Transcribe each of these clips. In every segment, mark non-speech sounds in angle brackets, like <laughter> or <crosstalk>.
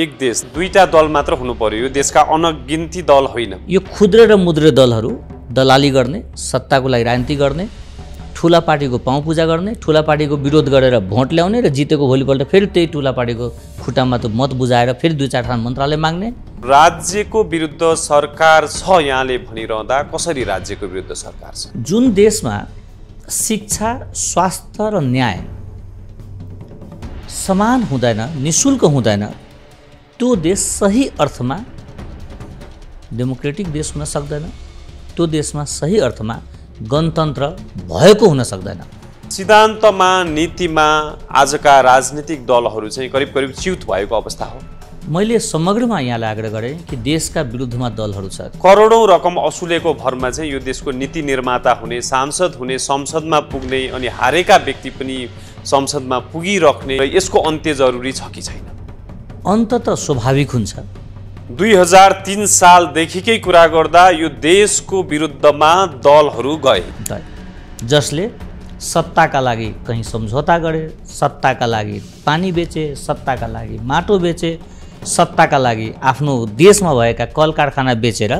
एक देश दुईटा दल मात्र हुनु पर्यो यो देशका अनगिन्ती दल होइन यो खुद्र र मुद्र दलहरू दलाली गर्ने सत्ताको लागि राजनीति गर्ने ठुला पार्टीको पाउँ पूजा गर्ने ठुला पार्टीको विरोध गरेर भोट ल्याउने र जितेको भोलिपल्ट फेरि त्यही ठुला पार्टीको खुट्टामा त मत बुझाएर फेरि दुई चार ठाउँ मन्त्रालय माग्ने राज्यको विरुद्ध सरकार छ यहाँले भनिरहँदा कसरी राज्यको विरुद्ध सरकार छ जुन देशमा शिक्षा स्वास्थ्य र न्याय समान हुँदैन निशुल्क हुँदैन त्यो देश सही अर्थमा डेमोक्रेटिक देश हुन सक्दैन त्यो देशमा सही अर्थमा गणतन्त्र भएको हुन सक्दैन सिद्धान्तमा नीतिमा आजका राजनीतिक दलहरू चाहिँ करिब करिब च्युत भएको अवस्था हो मैले समग्रमा यहाँलाई आग्रह गरेँ कि देशका विरुद्धमा दलहरू छ करोडौँ रकम असुलेको भरमा चाहिँ यो देशको नीति निर्माता हुने सांसद हुने संसदमा पुग्ने अनि हारेका व्यक्ति पनि संसदमा पुगिराख्ने यसको अन्त्य जरुरी छ कि छैन अन्तत स्वाभाविक हुन्छ दुई हजार तिन सालदेखिकै कुरा गर्दा यो देशको विरुद्धमा दलहरू गए जसले सत्ताका लागि कहीँ सम्झौता गरे सत्ताका लागि पानी बेचे सत्ताका लागि माटो बेचे सत्ताका लागि आफ्नो देशमा भएका कल कारखाना बेचेर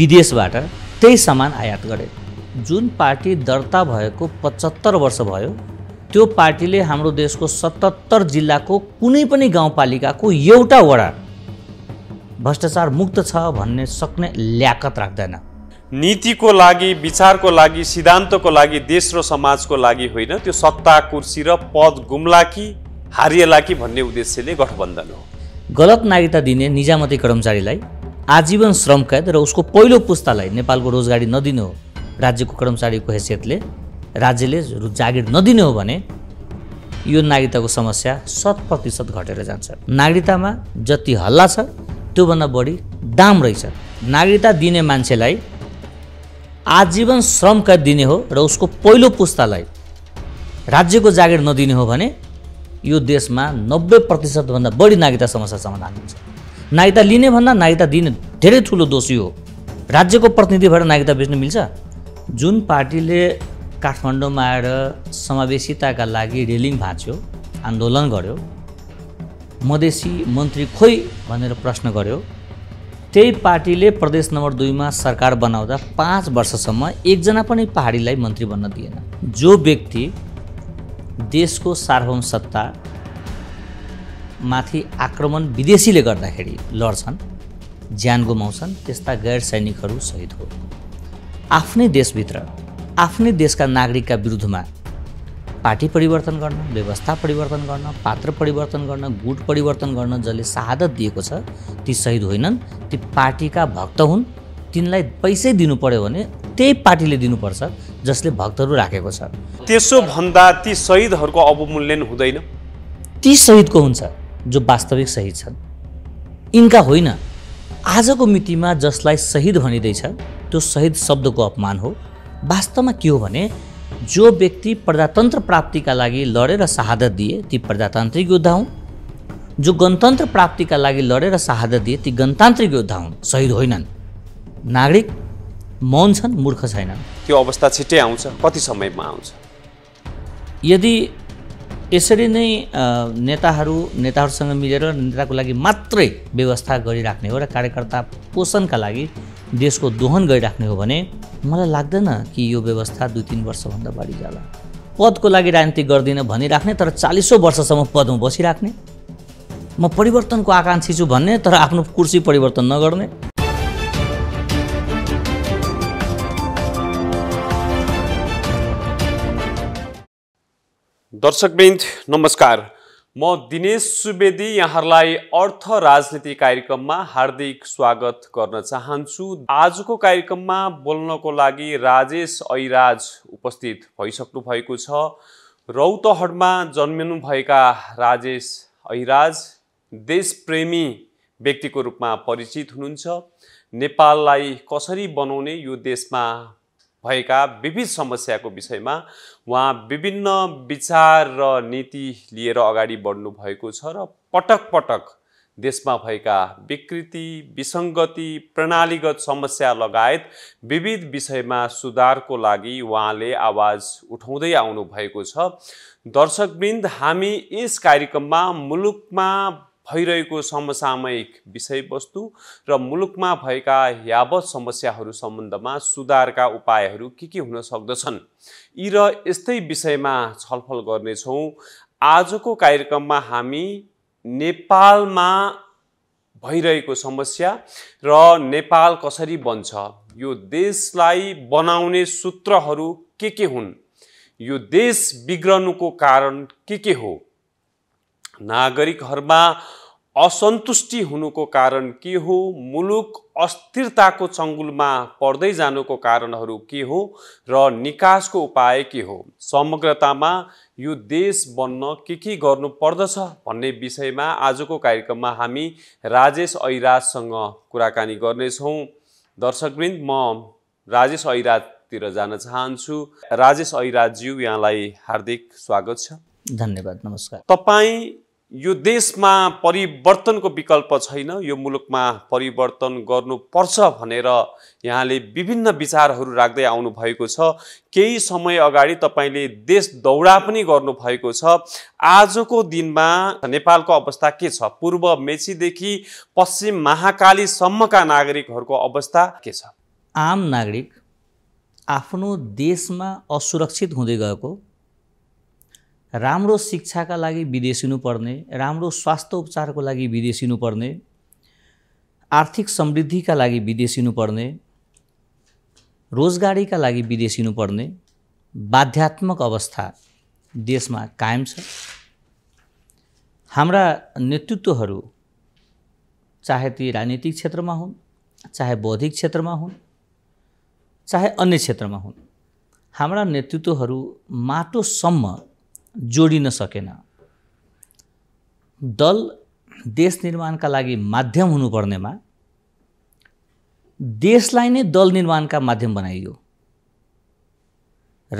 विदेशबाट त्यही सामान आयात गरे जुन पार्टी दर्ता भएको पचहत्तर वर्ष भयो त्यो पार्टीले हाम्रो देशको सतहत्तर जिल्लाको कुनै पनि गाउँपालिकाको एउटा वडा भ्रष्टाचार मुक्त छ भन्ने सक्ने ल्याकत राख्दैन नीतिको लागि विचारको लागि सिद्धान्तको लागि देश र समाजको लागि होइन त्यो सत्ता कुर्सी र पद गुम्ला कि हारिएला कि भन्ने उद्देश्यले गठबन्धन हो गलत नागरिकता दिने निजामती कर्मचारीलाई आजीवन श्रम कैद र उसको पहिलो पुस्तालाई नेपालको रोजगारी नदिनु हो राज्यको कर्मचारीको हैसियतले राज्यले जागिर नदिने हो भने यो नागरिकताको समस्या शत प्रतिशत घटेर जान्छ नागरिकतामा जति हल्ला छ त्योभन्दा बढी दाम रहेछ नागरिकता दिने मान्छेलाई आजीवन श्रमका दिने हो र उसको पहिलो पुस्तालाई राज्यको जागिर नदिने हो भने यो देशमा नब्बे प्रतिशतभन्दा बढी नागरिकता समस्या समाधान हुन्छ नागरिकता लिने भन्दा नागरिकता दिने धेरै ठुलो दोषी हो राज्यको प्रतिनिधि भएर नागरिकता बेच्नु मिल्छ जुन पार्टीले काठमाडौँमा आएर समावेशिताका लागि रेलिङ भाँच्यो आन्दोलन गर्यो मधेसी मन्त्री खोइ भनेर प्रश्न गर्यो त्यही पार्टीले प्रदेश नम्बर दुईमा सरकार बनाउँदा पाँच वर्षसम्म एकजना पनि पहाडीलाई मन्त्री बन्न दिएन जो व्यक्ति देशको सार्वभौम सत्ता माथि आक्रमण विदेशीले गर्दाखेरि लड्छन् ज्यान गुमाउँछन् त्यस्ता गैर सैनिकहरू सहित हो आफ्नै देशभित्र आफ्नै देशका नागरिकका विरुद्धमा पार्टी परिवर्तन गर्न व्यवस्था परिवर्तन गर्न पात्र परिवर्तन गर्न गुट परिवर्तन गर्न जसले शहादत दिएको छ ती सहिद होइनन् ती पार्टीका भक्त हुन् तिनलाई पैसै दिनु पर्यो भने त्यही पार्टीले दिनुपर्छ जसले भक्तहरू राखेको छ त्यसो भन्दा ती सहिदहरूको अवमूल्यन हुँदैन ती सहिदको हुन्छ जो वास्तविक सहिद छन् यिनका होइन आजको मितिमा जसलाई सहिद भनिँदैछ त्यो सहिद शब्दको अपमान हो वास्तवमा के हो भने जो व्यक्ति प्रजातन्त्र प्राप्तिका लागि लडेर शहादत दिए ती प्रजातान्त्रिक योद्धा हुन् जो गणतन्त्र प्राप्तिका लागि लडेर शहादत दिए ती गणतान्त्रिक योद्धा हुन् सहिद होइनन् नागरिक मौन छन् मूर्ख छैनन् त्यो अवस्था छिट्टै आउँछ कति समयमा आउँछ यदि यसरी नै नेताहरू नेताहरूसँग मिलेर नेताको लागि मात्रै व्यवस्था गरिराख्ने हो र कार्यकर्ता पोषणका लागि देशको दोहन गरिराख्ने हो भने मलाई लाग्दैन कि यो व्यवस्था दुई तिन वर्षभन्दा बढी जाला पदको लागि राजनीति गर्दिनँ भनिराख्ने तर चालिसौँ वर्षसम्म पदमा बसिराख्ने म परिवर्तनको आकाङ्क्षी छु भन्ने तर आफ्नो कुर्सी परिवर्तन नगर्ने दर्शकवृन्द नमस्कार म दिनेश सुवेदी यहाँहरूलाई अर्थ राजनीति कार्यक्रममा हार्दिक स्वागत गर्न चाहन्छु आजको कार्यक्रममा बोल्नको लागि राजेश ऐराज उपस्थित भइसक्नु भएको छ रौतहटमा जन्मिनुभएका राजेश ऐराज देशप्रेमी व्यक्तिको रूपमा परिचित हुनुहुन्छ नेपाललाई कसरी बनाउने यो देशमा भएका विविध समस्याको विषयमा उहाँ विभिन्न विचार र नीति लिएर अगाडि बढ्नु भएको छ र पटक पटक देशमा भएका विकृति विसङ्गति प्रणालीगत समस्या लगायत विविध विषयमा सुधारको लागि उहाँले आवाज उठाउँदै आउनुभएको छ दर्शकवृन्द हामी यस कार्यक्रममा मुलुकमा भइरहेको समसामयिक विषयवस्तु र मुलुकमा भएका यावत समस्याहरू सम्बन्धमा सुधारका उपायहरू के के हुन सक्दछन् यी र यस्तै विषयमा छलफल गर्नेछौँ आजको कार्यक्रममा हामी नेपालमा भइरहेको समस्या र नेपाल कसरी बन्छ यो देशलाई बनाउने सूत्रहरू के के हुन् यो देश बिग्रनुको कारण के के हो नागरिकहरूमा असन्तुष्टि हुनुको कारण के हो मुलुक अस्थिरताको चङ्गुलमा पर्दै जानुको कारणहरू के हो र निकासको उपाय के हो समग्रतामा यो देश बन्न के के गर्नु पर्दछ भन्ने विषयमा आजको कार्यक्रममा हामी राजेश ऐराजसँग कुराकानी गर्नेछौँ दर्शकवृन्द म राजेश ऐराजतिर जान चाहन्छु राजेश ऐराजज्यू यहाँलाई हार्दिक स्वागत छ धन्यवाद नमस्कार तपाईँ यो देशमा परिवर्तनको विकल्प छैन यो मुलुकमा परिवर्तन गर्नुपर्छ भनेर यहाँले विभिन्न विचारहरू राख्दै आउनुभएको छ केही समय अगाडि तपाईँले देश दौडा पनि गर्नुभएको छ आजको दिनमा नेपालको अवस्था के छ पूर्व मेचीदेखि पश्चिम महाकालीसम्मका नागरिकहरूको अवस्था के छ आम नागरिक आफ्नो देशमा असुरक्षित हुँदै गएको राम्रो शिक्षाका लागि विदेशिनुपर्ने राम्रो स्वास्थ्य उपचारको लागि विदेशिनुपर्ने आर्थिक समृद्धिका लागि विदेशिनुपर्ने रोजगारीका लागि विदेशिनुपर्ने बाध्यात्मक अवस्था देशमा कायम छ हाम्रा नेतृत्वहरू चाहे ती राजनीतिक क्षेत्रमा हुन् चाहे बौद्धिक क्षेत्रमा हुन् चाहे अन्य क्षेत्रमा हुन् हाम्रा नेतृत्वहरू माटोसम्म जोडिन सकेन दल देश निर्माणका लागि माध्यम हुनुपर्नेमा देशलाई नै दल निर्माणका माध्यम बनाइयो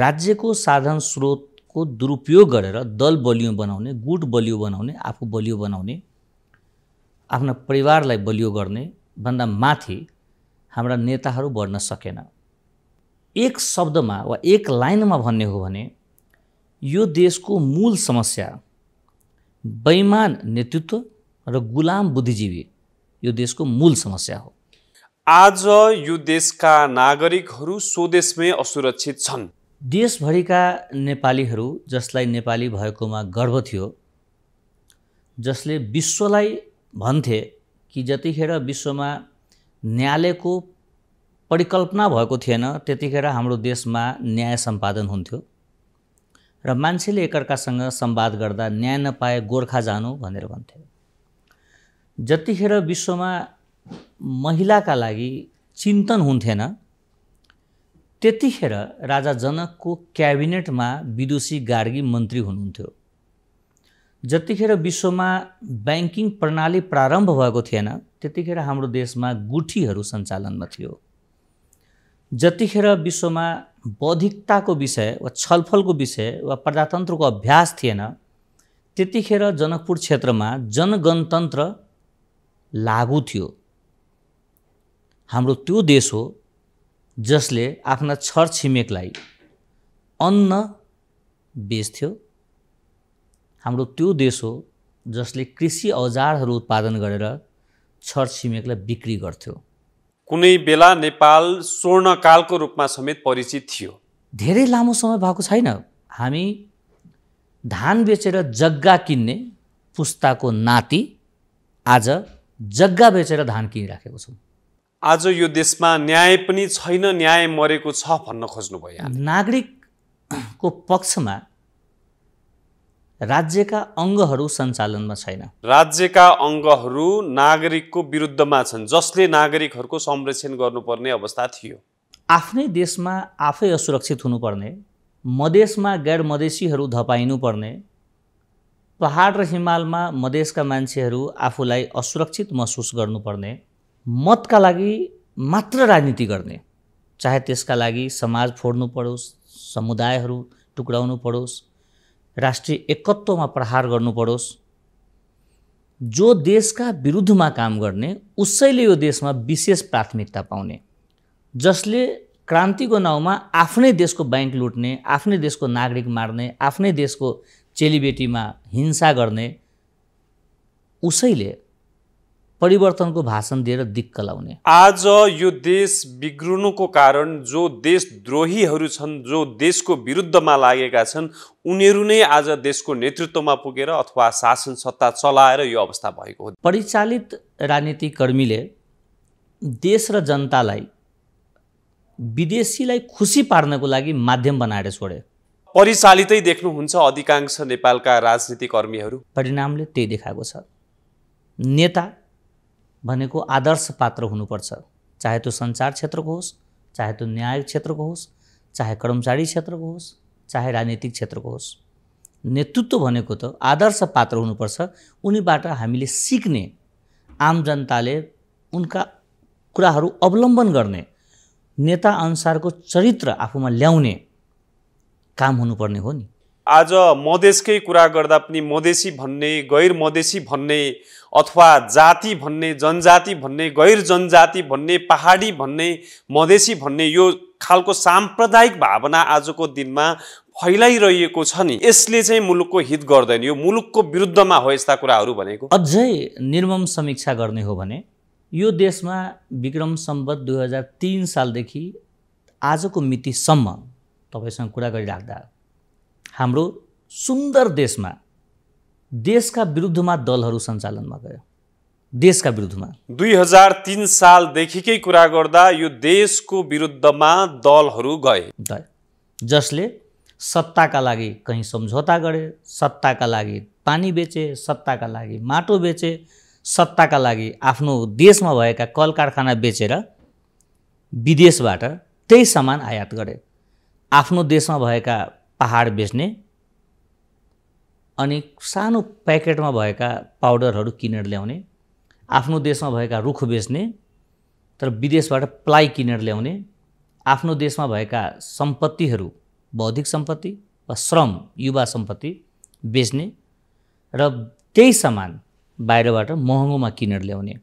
राज्यको साधन स्रोतको दुरुपयोग गरेर दल बलियो बनाउने गुट बलियो बनाउने आफू बलियो बनाउने आफ्ना परिवारलाई बलियो गर्ने भन्दा माथि हाम्रा नेताहरू बढ्न सकेन एक शब्दमा वा एक लाइनमा भन्ने हो भने यो देशको मूल समस्या बैमान नेतृत्व र गुलाम बुद्धिजीवी यो देशको मूल समस्या हो आज यो देशका नागरिकहरू स्वदेशमै असुरक्षित छन् देशभरिका नेपालीहरू जसलाई नेपाली भएकोमा गर्व थियो जसले विश्वलाई भन्थे कि जतिखेर विश्वमा न्यायालयको परिकल्पना भएको थिएन त्यतिखेर हाम्रो देशमा न्याय सम्पादन हुन्थ्यो र मान्छेले एकअर्कासँग सम्वाद गर्दा न्याय नपाए गोर्खा जानु भनेर भन्थे जतिखेर विश्वमा महिलाका लागि चिन्तन हुन्थेन त्यतिखेर राजा जनकको क्याबिनेटमा विदुषी गार्गी मन्त्री हुनुहुन्थ्यो जतिखेर विश्वमा ब्याङ्किङ प्रणाली प्रारम्भ भएको थिएन त्यतिखेर हाम्रो देशमा गुठीहरू सञ्चालनमा थियो जतिखेर विश्वमा बौद्धिकताको विषय वा छलफलको विषय वा प्रजातन्त्रको अभ्यास थिएन त्यतिखेर जनकपुर क्षेत्रमा जनगणतन्त्र लागु थियो हाम्रो त्यो देश हो जसले आफ्ना छरछिमेकलाई अन्न बेच्थ्यो हाम्रो त्यो देश हो जसले कृषि औजारहरू उत्पादन गरेर छरछिमेकलाई बिक्री गर्थ्यो कुनै बेला नेपाल स्वर्णकालको रूपमा समेत परिचित थियो धेरै लामो समय भएको छैन हामी धान बेचेर जग्गा किन्ने पुस्ताको नाति आज जग्गा बेचेर धान किनिराखेको छौँ आज यो देशमा न्याय पनि छैन न्याय मरेको छ भन्न खोज्नुभयो नागरिकको पक्षमा राज्यका अङ्गहरू सञ्चालनमा छैन राज्यका अङ्गहरू नागरिकको विरुद्धमा छन् जसले नागरिकहरूको संरक्षण गर्नुपर्ने अवस्था थियो आफ्नै देशमा आफै असुरक्षित हुनुपर्ने मधेसमा गैर मधेसीहरू धपाइनुपर्ने पहाड र हिमालमा मधेसका मान्छेहरू आफूलाई असुरक्षित महसुस गर्नुपर्ने मतका लागि मात्र राजनीति गर्ने चाहे त्यसका लागि समाज फोड्नु परोस् समुदायहरू टुक्राउनु परोस् राष्ट्रिय एकत्वमा प्रहार गर्नु परोस् जो देशका विरुद्धमा काम गर्ने उसैले यो देशमा विशेष प्राथमिकता पाउने जसले क्रान्तिको नाउँमा आफ्नै देशको ब्याङ्क लुट्ने आफ्नै देशको नागरिक मार्ने आफ्नै देशको चेलीबेटीमा हिंसा गर्ने उसैले परिवर्तनको भाषण दिएर दिक्क लाउने आज यो देश बिग्रनुको कारण जो देशद्रोहीहरू छन् जो देशको विरुद्धमा लागेका छन् उनीहरू नै आज देशको नेतृत्वमा पुगेर अथवा शासन सत्ता चलाएर यो अवस्था भएको हो परिचालित कर्मीले देश र जनतालाई विदेशीलाई खुसी पार्नको लागि माध्यम बनाएर छोडे परिचालितै देख्नुहुन्छ अधिकांश नेपालका राजनीतिकर्मीहरू परिणामले त्यही देखाएको छ नेता भनेको आदर्श पात्र हुनुपर्छ चाहे त्यो सञ्चार क्षेत्रको होस् चाहे त्यो न्यायिक क्षेत्रको होस् चाहे कर्मचारी क्षेत्रको होस् चाहे राजनीतिक क्षेत्रको होस् नेतृत्व भनेको त आदर्श पात्र हुनुपर्छ उनीबाट हामीले सिक्ने आम जनताले उनका कुराहरू अवलम्बन गर्ने नेता अनुसारको चरित्र आफूमा ल्याउने काम हुनुपर्ने हो नि आज मधेसकै कुरा गर्दा पनि मधेसी भन्ने गैर मधेसी भन्ने अथवा जाति भन्ने जनजाति भन्ने गैर जनजाति भन्ने पहाडी भन्ने मधेसी भन्ने यो खालको साम्प्रदायिक भावना आजको दिनमा फैलाइरहेको छ नि यसले चाहिँ मुलुकको हित गर्दैन यो मुलुकको विरुद्धमा हो यस्ता कुराहरू भनेको अझै निर्मम समीक्षा गर्ने हो भने यो देशमा विक्रम सम्बत दुई हजार तिन सालदेखि आजको मितिसम्म तपाईँसँग कुरा गरिराख्दा हाम्रो सुन्दर देशमा देशका विरुद्धमा दलहरू सञ्चालनमा गयो देशका विरुद्धमा दुई हजार तिन सालदेखिकै कुरा गर्दा यो देशको विरुद्धमा दलहरू गए जसले सत्ताका लागि कहीँ सम्झौता गरे सत्ताका लागि पानी बेचे सत्ताका लागि माटो बेचे सत्ताका लागि आफ्नो देशमा भएका कल कारखाना बेचेर विदेशबाट त्यही सामान आयात गरे आफ्नो देशमा भएका पाहाड बेच्ने अनि सानो प्याकेटमा भएका पाउडरहरू किनेर ल्याउने आफ्नो देशमा भएका रुख बेच्ने तर विदेशबाट प्लाइ किनेर ल्याउने आफ्नो देशमा भएका सम्पत्तिहरू बौद्धिक सम्पत्ति वा श्रम युवा सम्पत्ति बेच्ने र त्यही सामान बाहिरबाट महँगोमा किनेर ल्याउने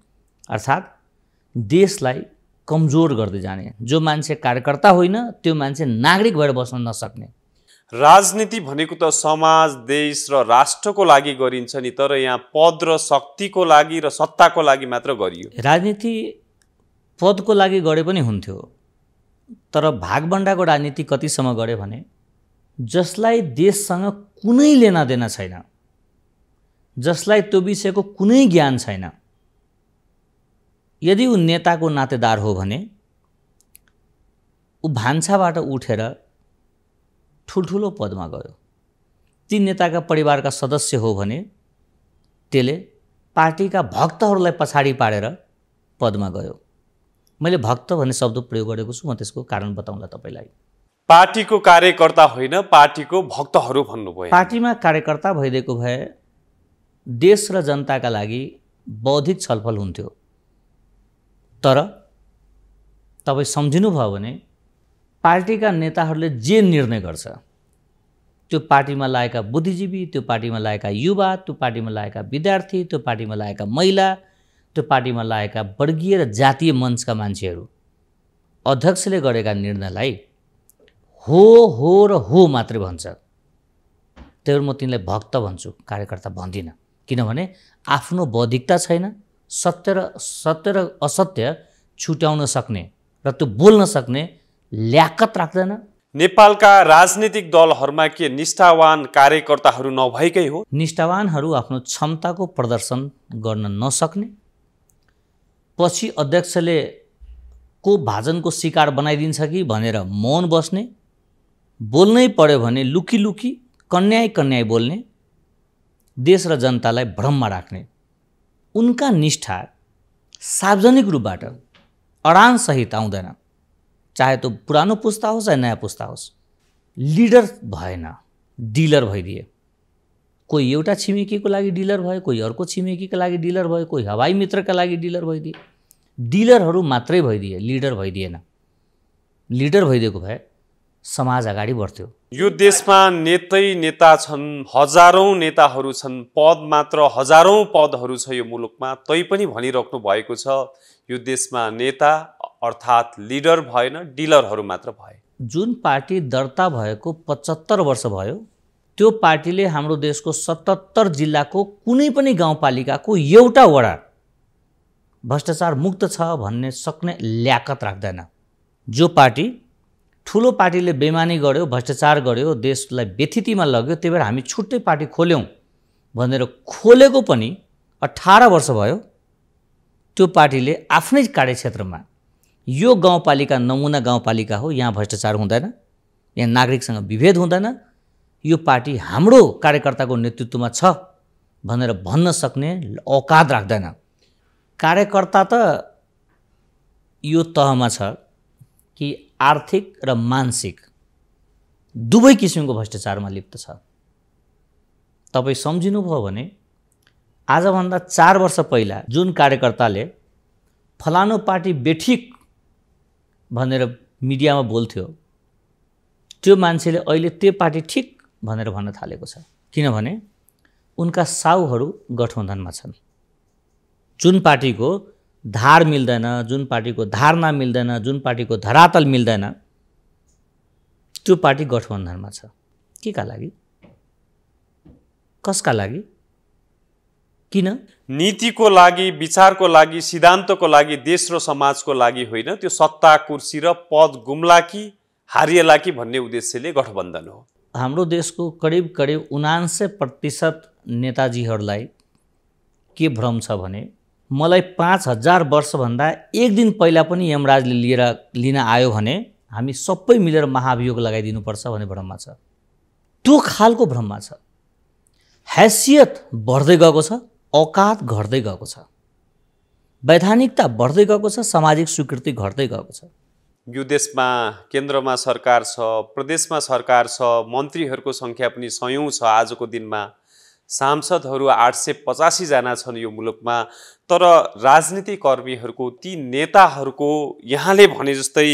अर्थात् देशलाई कमजोर गर्दै जाने जो मान्छे कार्यकर्ता होइन त्यो मान्छे नागरिक भएर बस्न नसक्ने राजनीति भनेको त समाज देश र राष्ट्रको लागि गरिन्छ नि तर यहाँ पद र शक्तिको लागि र सत्ताको लागि मात्र गरियो राजनीति पदको लागि गरे पनि हुन्थ्यो तर भागभन्डाको राजनीति कतिसम्म गरे भने जसलाई देशसँग कुनै लेनादेना छैन जसलाई त्यो विषयको कुनै ज्ञान छैन यदि ऊ नेताको नातेदार हो भने ऊ भान्साबाट उठेर ठुल्ठुलो पदमा गयो ती नेताका परिवारका सदस्य हो भने त्यसले पार्टीका भक्तहरूलाई पछाडि पारेर पदमा गयो मैले भक्त भन्ने शब्द प्रयोग गरेको छु म त्यसको कारण बताउँला तपाईँलाई पार्टीको कार्यकर्ता होइन पार्टीको भक्तहरू भन्नुभयो पार्टीमा कार्यकर्ता भइदिएको भए देश र जनताका लागि बौद्धिक छलफल हुन्थ्यो तर तपाईँ सम्झिनुभयो भने पार्टीका नेताहरूले जे निर्णय गर्छ त्यो पार्टीमा लागेका बुद्धिजीवी त्यो पार्टीमा लागेका युवा त्यो पार्टीमा लागेका विद्यार्थी त्यो पार्टीमा लागेका महिला त्यो पार्टीमा लागेका वर्गीय र जातीय मञ्चका मान्छेहरू अध्यक्षले गरेका निर्णयलाई हो हो र हो मात्रै भन्छ त्यही भएर म तिनलाई भक्त भन्छु कार्यकर्ता भन्दिनँ किनभने आफ्नो बौद्धिकता छैन सत्य र सत्य र असत्य छुट्याउन सक्ने र त्यो बोल्न सक्ने ल्याकत राख्दैन नेपालका राजनीतिक दलहरूमा के निष्ठावान कार्यकर्ताहरू नभएकै हो निष्ठावानहरू आफ्नो क्षमताको प्रदर्शन गर्न नसक्ने पछि अध्यक्षले को भाजनको शिकार बनाइदिन्छ कि भनेर मौन बस्ने बोल्नै पर्यो भने लुकी लुकी कन्याय कन्याय बोल्ने देश र जनतालाई भ्रममा राख्ने उनका निष्ठा सार्वजनिक रूपबाट अडानसहित आउँदैन चाहे त्यो पुरानो पुस्ता होस् चाहे नयाँ पुस्ता होस् लिडर भएन डिलर भइदिए कोही एउटा छिमेकीको लागि डिलर भयो कोही अर्को छिमेकीको लागि डिलर भयो कोही हवाई मित्रका लागि डिलर भइदिए डिलरहरू मात्रै भइदिए लिडर भइदिएन लिडर भइदिएको भए समाज अगाडि बढ्थ्यो यो देशमा नेतै नेता छन् हजारौँ नेताहरू छन् पद मात्र हजारौँ पदहरू छ यो मुलुकमा तै पनि भनिराख्नु भएको छ यो देशमा नेता अर्थात् लिडर भएन डिलरहरू मात्र भए जुन पार्टी दर्ता भएको पचहत्तर वर्ष भयो त्यो पार्टीले हाम्रो देशको सतहत्तर जिल्लाको कुनै पनि गाउँपालिकाको एउटा वडा भ्रष्टाचार मुक्त छ भन्ने सक्ने ल्याकत राख्दैन जो पार्टी ठुलो पार्टीले बेमानी गर्यो भ्रष्टाचार गर्यो देशलाई व्यथितिमा लग्यो त्यही भएर हामी छुट्टै पार्टी खोल्यौँ भनेर खोलेको पनि अठार वर्ष भयो त्यो पार्टीले आफ्नै कार्यक्षेत्रमा यो गाउँपालिका नमुना गाउँपालिका हो यहाँ भ्रष्टाचार हुँदैन यहाँ नागरिकसँग विभेद हुँदैन यो पार्टी हाम्रो कार्यकर्ताको नेतृत्वमा छ भनेर भन्न सक्ने औकात राख्दैन कार्यकर्ता त यो तहमा छ कि आर्थिक र मानसिक दुवै किसिमको भ्रष्टाचारमा लिप्त छ तपाईँ सम्झिनुभयो भने आजभन्दा चार वर्ष पहिला जुन कार्यकर्ताले फलानु पार्टी बेठिक भनेर मिडियामा बोल्थ्यो त्यो मान्छेले अहिले त्यो पार्टी ठिक भनेर भन्न थालेको छ किनभने उनका साउहरू गठबन्धनमा छन् जुन पार्टीको धार मिल्दैन जुन पार्टीको धारणा मिल्दैन जुन पार्टीको धरातल मिल्दैन त्यो पार्टी गठबन्धनमा छ के का लागि कसका लागि किन नीतिको लागि विचारको लागि सिद्धान्तको लागि देश र समाजको लागि होइन त्यो सत्ता कुर्सी र पद गुम्ला कि हारिएला कि भन्ने उद्देश्यले गठबन्धन हो हाम्रो देशको करिब करिब उनान्से प्रतिशत नेताजीहरूलाई के भ्रम छ भने मलाई पाँच हजार वर्षभन्दा एक दिन पहिला पनि यमराजले लिएर लिन आयो भने हामी सबै मिलेर महाभियोग लगाइदिनुपर्छ भन्ने भ्रममा छ त्यो खालको भ्रममा छ हैसियत बढ्दै गएको छ औकात घट्दै गएको छ वैधानिकता बढ्दै गएको छ सामाजिक स्वीकृति घट्दै गएको छ यो देशमा केन्द्रमा सरकार छ प्रदेशमा सरकार छ मन्त्रीहरूको सङ्ख्या पनि सयौँ छ आजको दिनमा सांसदहरू आठ सय पचासीजना छन् यो मुलुकमा तर राजनीतिकर्मीहरूको ती नेताहरूको यहाँले भने जस्तै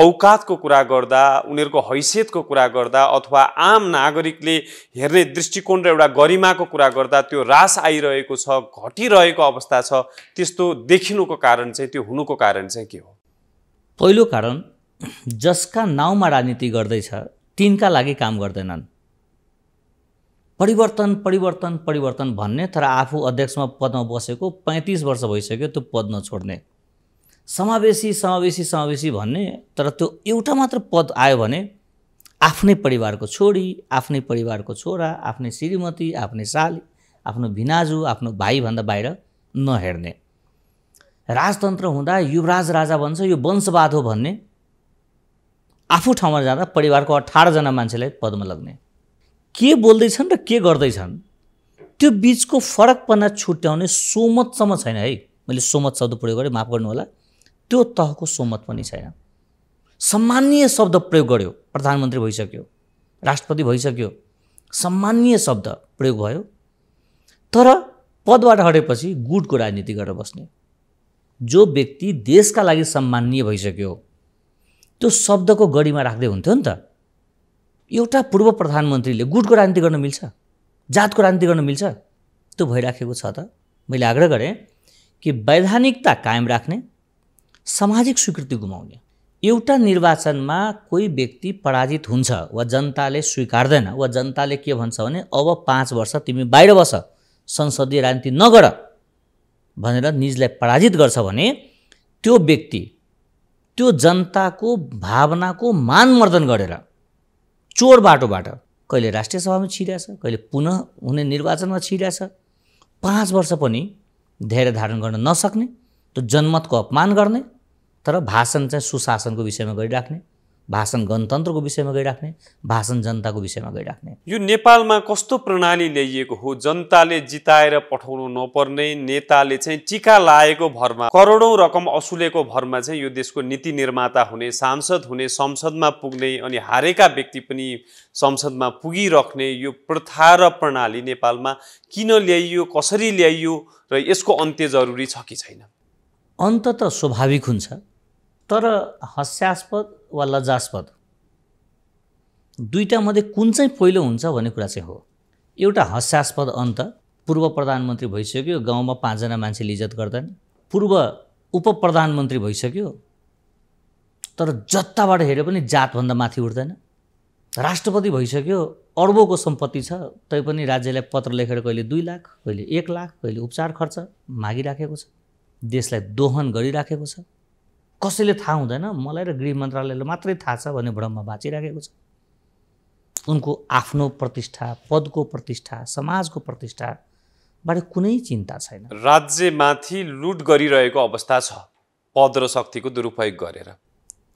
औकातको कुरा गर्दा उनीहरूको हैसियतको कुरा गर्दा अथवा आम नागरिकले हेर्ने दृष्टिकोण र एउटा गरिमाको कुरा गर्दा त्यो रास आइरहेको छ घटिरहेको अवस्था छ त्यस्तो देखिनुको कारण चाहिँ त्यो हुनुको कारण चाहिँ के हो पहिलो कारण जसका नाउँमा राजनीति गर्दैछ तिनका लागि काम गर्दैनन् परिवर्तन परिवर्तन परिवर्तन भन्ने तर आफू अध्यक्षमा पदमा बसेको पैँतिस वर्ष भइसक्यो त्यो पद नछोड्ने समावेशी समावेशी समावेशी भन्ने तर त्यो एउटा मात्र पद आयो भने आफ्नै परिवारको छोरी आफ्नै परिवारको छोरा आफ्नै श्रीमती आफ्नै साली आफ्नो भिनाजु आफ्नो भाइभन्दा बाहिर नहेर्ने राजतन्त्र हुँदा युवराज राजा भन्छ यो वंशवाद हो भन्ने आफू ठाउँमा जाँदा परिवारको अठारजना मान्छेलाई पदमा लग्ने के बोल्दैछन् र के गर्दैछन् त्यो बिचको फरकपना छुट्याउने सोमतसम्म छैन है मैले सोमत शब्द प्रयोग गरेँ माफ गर्नु होला त्यो तहको सोमत पनि छैन सम्मानीय शब्द प्रयोग गर्यो प्रधानमन्त्री भइसक्यो राष्ट्रपति भइसक्यो सम्मानीय शब्द प्रयोग भयो तर पदबाट हटेपछि गुटको राजनीति गरेर बस्ने जो व्यक्ति देशका लागि सम्मानीय भइसक्यो त्यो शब्दको गढीमा राख्दै हुन्थ्यो नि त एउटा पूर्व प्रधानमन्त्रीले गुटको राजनीति गर्न मिल्छ जातको राजनीति गर्न मिल्छ त्यो भइराखेको छ त मैले आग्रह गरेँ कि वैधानिकता कायम राख्ने सामाजिक स्वीकृति गुमाउने एउटा निर्वाचनमा कोही व्यक्ति पराजित हुन्छ वा जनताले स्वीकार्दैन वा जनताले के भन्छ भने अब पाँच वर्ष तिमी बाहिर बस संसदीय राजनीति नगर भनेर निजलाई पराजित गर्छ भने त्यो व्यक्ति त्यो जनताको भावनाको मानमर्दन गरेर चोर बाटोबाट कहिले राष्ट्रिय सभामा छ कहिले पुनः हुने निर्वाचनमा छ पाँच वर्ष पनि धैर्य धारण गर्न नसक्ने त्यो जनमतको अपमान गर्ने तर भाषण चाहिँ सुशासनको विषयमा गरिराख्ने भाषण गणतन्त्रको विषयमा गइराख्ने भाषण जनताको विषयमा गइराख्ने यो नेपालमा कस्तो प्रणाली ल्याइएको हो जनताले जिताएर पठाउनु नपर्ने नेताले चाहिँ टिका लाएको भरमा करोडौँ रकम असुलेको भरमा चाहिँ यो देशको नीति निर्माता हुने सांसद हुने संसदमा पुग्ने अनि हारेका व्यक्ति पनि संसदमा पुगिराख्ने यो प्रथा र प्रणाली नेपालमा किन ल्याइयो कसरी ल्याइयो र यसको अन्त्य जरुरी छ कि छैन अन्त त स्वाभाविक हुन्छ तर हस्यास्पद वा लज्जास्पद दुईवटामध्ये कुन चाहिँ पहिलो हुन्छ भन्ने कुरा चाहिँ हो एउटा हस्यास्पद अन्त पूर्व प्रधानमन्त्री भइसक्यो गाउँमा पाँचजना मान्छेले इज्जत गर्दैन पूर्व उप प्रधानमन्त्री भइसक्यो तर जत्ताबाट हेऱ्यो पनि जातभन्दा माथि उठ्दैन राष्ट्रपति भइसक्यो अर्बौँको सम्पत्ति छ तैपनि राज्यलाई पत्र लेखेर कहिले दुई लाख कहिले एक लाख कहिले उपचार खर्च मागिराखेको छ देशलाई दोहन गरिराखेको छ कसैले थाहा हुँदैन मलाई र गृह मन्त्रालयले मात्रै थाहा छ भन्ने भ्रममा बाँचिराखेको छ उनको आफ्नो प्रतिष्ठा पदको प्रतिष्ठा समाजको प्रतिष्ठाबाट कुनै चिन्ता छैन राज्यमाथि लुट गरिरहेको अवस्था छ पद र शक्तिको दुरुपयोग गरेर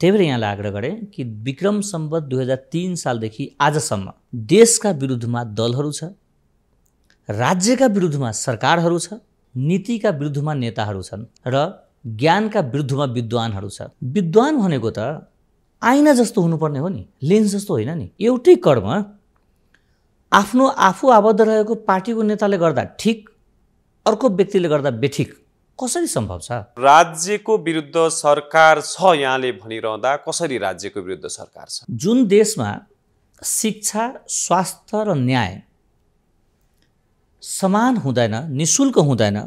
त्यही भएर यहाँलाई आग्रह गरेँ कि विक्रम सम्बत दुई हजार तिन सालदेखि आजसम्म देशका विरुद्धमा दलहरू छ राज्यका विरुद्धमा सरकारहरू छ नीतिका विरुद्धमा नेताहरू छन् र ज्ञानका विरुद्धमा विद्वानहरू छ विद्वान भनेको त आइना जस्तो हुनुपर्ने हो नि लेन्स जस्तो होइन नि एउटै कर्म आफ्नो आफू आबद्ध रहेको पार्टीको नेताले गर्दा ठिक अर्को व्यक्तिले गर्दा बेठिक कसरी सम्भव छ राज्यको विरुद्ध सरकार छ यहाँले भनिरहँदा कसरी राज्यको विरुद्ध सरकार छ जुन देशमा शिक्षा स्वास्थ्य र न्याय समान हुँदैन निशुल्क हुँदैन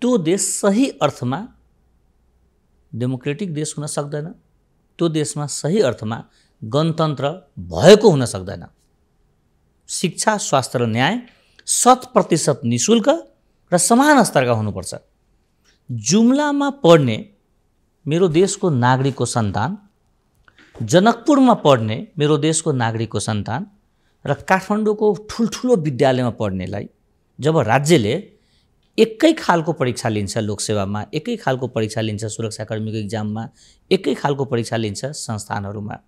त्यो देश सही अर्थमा डेमोक्रेटिक देश हुन सक्दैन त्यो देशमा सही अर्थमा गणतन्त्र भएको हुन सक्दैन शिक्षा स्वास्थ्य र न्याय शत प्रतिशत नि शुल्क र समान स्तरका हुनुपर्छ जुम्लामा पढ्ने मेरो देशको नागरिकको सन्तान जनकपुरमा पढ्ने मेरो देशको नागरिकको सन्तान र काठमाडौँको ठुल्ठुलो विद्यालयमा पढ्नेलाई जब राज्यले एकै खालको परीक्षा लिन्छ लोकसेवामा एकै खालको परीक्षा लिन्छ सुरक्षाकर्मीको इक्जाममा एकै खालको परीक्षा लिन्छ संस्थानहरूमा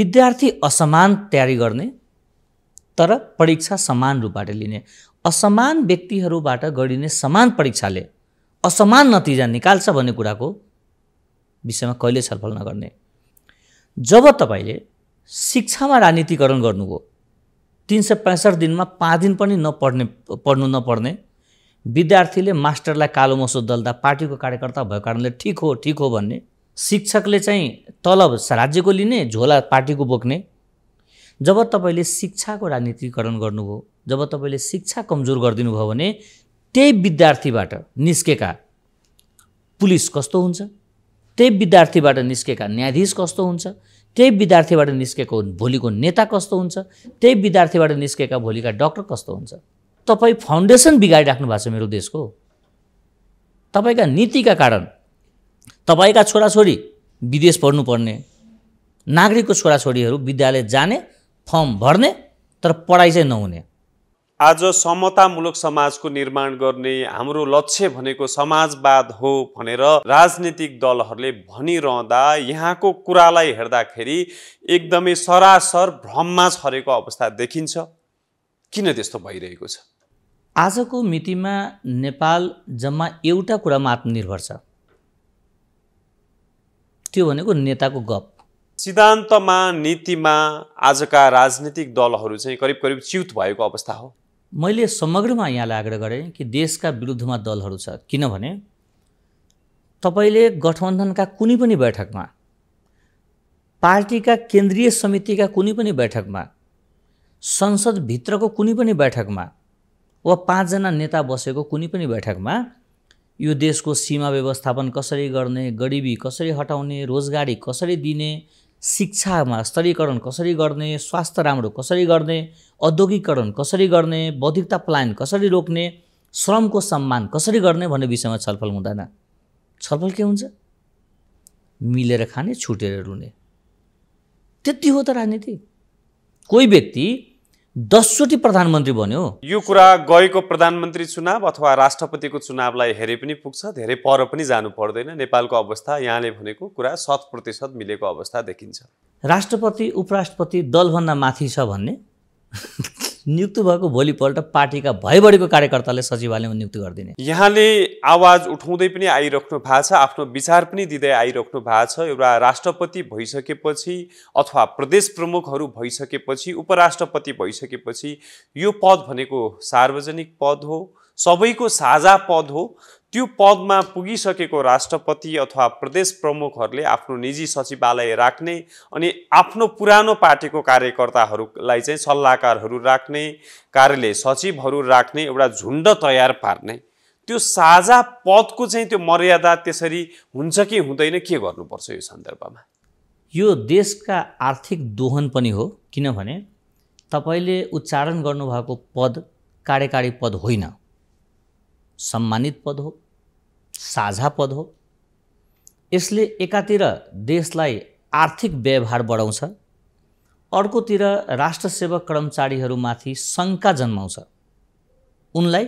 विद्यार्थी असमान तयारी गर्ने तर परीक्षा समान रूपबाट लिने असमान व्यक्तिहरूबाट गरिने समान परीक्षाले असमान नतिजा निकाल्छ भन्ने कुराको विषयमा कहिले छलफल नगर्ने जब तपाईँले शिक्षामा राजनीतिकरण गर्नुभयो तिन सय पैँसठ दिनमा पाँच दिन पनि नपढ्ने पढ्नु नपर्ने विद्यार्थीले मास्टरलाई कालो मसो दल्दा पार्टीको कार्यकर्ता भएको कारणले ठिक हो ठिक हो भन्ने शिक्षकले चाहिँ तलब राज्यको लिने झोला पार्टीको बोक्ने जब तपाईँले शिक्षाको राजनीतिकरण गर्नुभयो जब तपाईँले शिक्षा कमजोर गरिदिनु भने त्यही विद्यार्थीबाट निस्केका पुलिस कस्तो हुन्छ त्यही विद्यार्थीबाट निस्केका न्यायाधीश कस्तो हुन्छ त्यही विद्यार्थीबाट निस्केको भोलिको नेता कस्तो हुन्छ त्यही विद्यार्थीबाट निस्केका भोलिका डक्टर कस्तो हुन्छ तपाईँ फाउन्डेसन बिगारिराख्नु भएको छ मेरो देशको तपाईँका नीतिका कारण तपाईँका छोराछोरी विदेश पढ्नुपर्ने नागरिकको छोराछोरीहरू विद्यालय जाने फर्म भर्ने तर पढाइ चाहिँ नहुने आज समतामूलक समाजको निर्माण गर्ने हाम्रो लक्ष्य भनेको समाजवाद हो भनेर राजनीतिक दलहरूले भनिरहँदा यहाँको कुरालाई हेर्दाखेरि एकदमै सरासर भ्रममा छरेको अवस्था देखिन्छ किन त्यस्तो भइरहेको छ आजको मितिमा नेपाल जम्मा एउटा कुरामा आत्मनिर्भर छ त्यो भनेको नेताको गप सिद्धान्तमा नीतिमा आजका राजनीतिक दलहरू चाहिँ करिब करिब च्युत भएको अवस्था हो मैले समग्रमा यहाँलाई आग्रह गरेँ कि देशका विरुद्धमा दलहरू छ किनभने तपाईँले गठबन्धनका कुनै पनि बैठकमा पार्टीका केन्द्रीय समितिका कुनै पनि बैठकमा संसदभित्रको कुनै पनि बैठकमा वा पाँचजना नेता बसेको कुनै पनि बैठकमा यो देशको सीमा व्यवस्थापन कसरी गर्ने गरिबी कसरी हटाउने रोजगारी कसरी दिने शिक्षामा स्तरीकरण कसरी गर्ने स्वास्थ्य राम्रो कसरी गर्ने औद्योगिकरण कसरी गर्ने बौद्धिकता पलायन कसरी रोक्ने श्रमको सम्मान कसरी गर्ने भन्ने विषयमा छलफल हुँदैन छलफल के हुन्छ मिलेर खाने छुटेर रुने त्यति हो त राजनीति कोही व्यक्ति दसचोटि प्रधानमन्त्री बन्यो यो कुरा गएको प्रधानमन्त्री चुनाव अथवा राष्ट्रपतिको चुनावलाई हेरे पनि पुग्छ धेरै पर पनि जानु पर्दैन नेपालको अवस्था यहाँले भनेको कुरा शत प्रतिशत मिलेको अवस्था देखिन्छ राष्ट्रपति उपराष्ट्रपति दलभन्दा माथि छ भन्ने <laughs> नियुक्त भएको भोलिपल्ट पार्टीका भइबढेको कार्यकर्ताले सचिवालयमा नियुक्त गरिदिने यहाँले आवाज उठाउँदै पनि आइराख्नु भएको छ आफ्नो विचार पनि दिँदै आइराख्नु भएको छ एउटा राष्ट्रपति भइसकेपछि अथवा प्रदेश प्रमुखहरू भइसकेपछि उपराष्ट्रपति भइसकेपछि यो पद भनेको सार्वजनिक पद हो सबैको साझा पद हो त्यो पदमा पुगिसकेको राष्ट्रपति अथवा प्रदेश प्रमुखहरूले आफ्नो निजी सचिवालय राख्ने अनि आफ्नो पुरानो पार्टीको कार्यकर्ताहरूलाई चाहिँ सल्लाहकारहरू राख्ने कार्यालय सचिवहरू राख्ने एउटा झुन्ड तयार पार्ने त्यो साझा पदको चाहिँ त्यो मर्यादा त्यसरी हुन्छ कि हुँदैन के गर्नुपर्छ यो सन्दर्भमा यो देशका आर्थिक दोहन पनि हो किनभने तपाईँले उच्चारण गर्नुभएको पद कार्यकारी पद होइन सम्मानित पद हो साझा पद हो यसले एकातिर देशलाई आर्थिक व्यवहार बढाउँछ अर्कोतिर राष्ट्रसेवक कर्मचारीहरूमाथि शङ्का जन्माउँछ उनलाई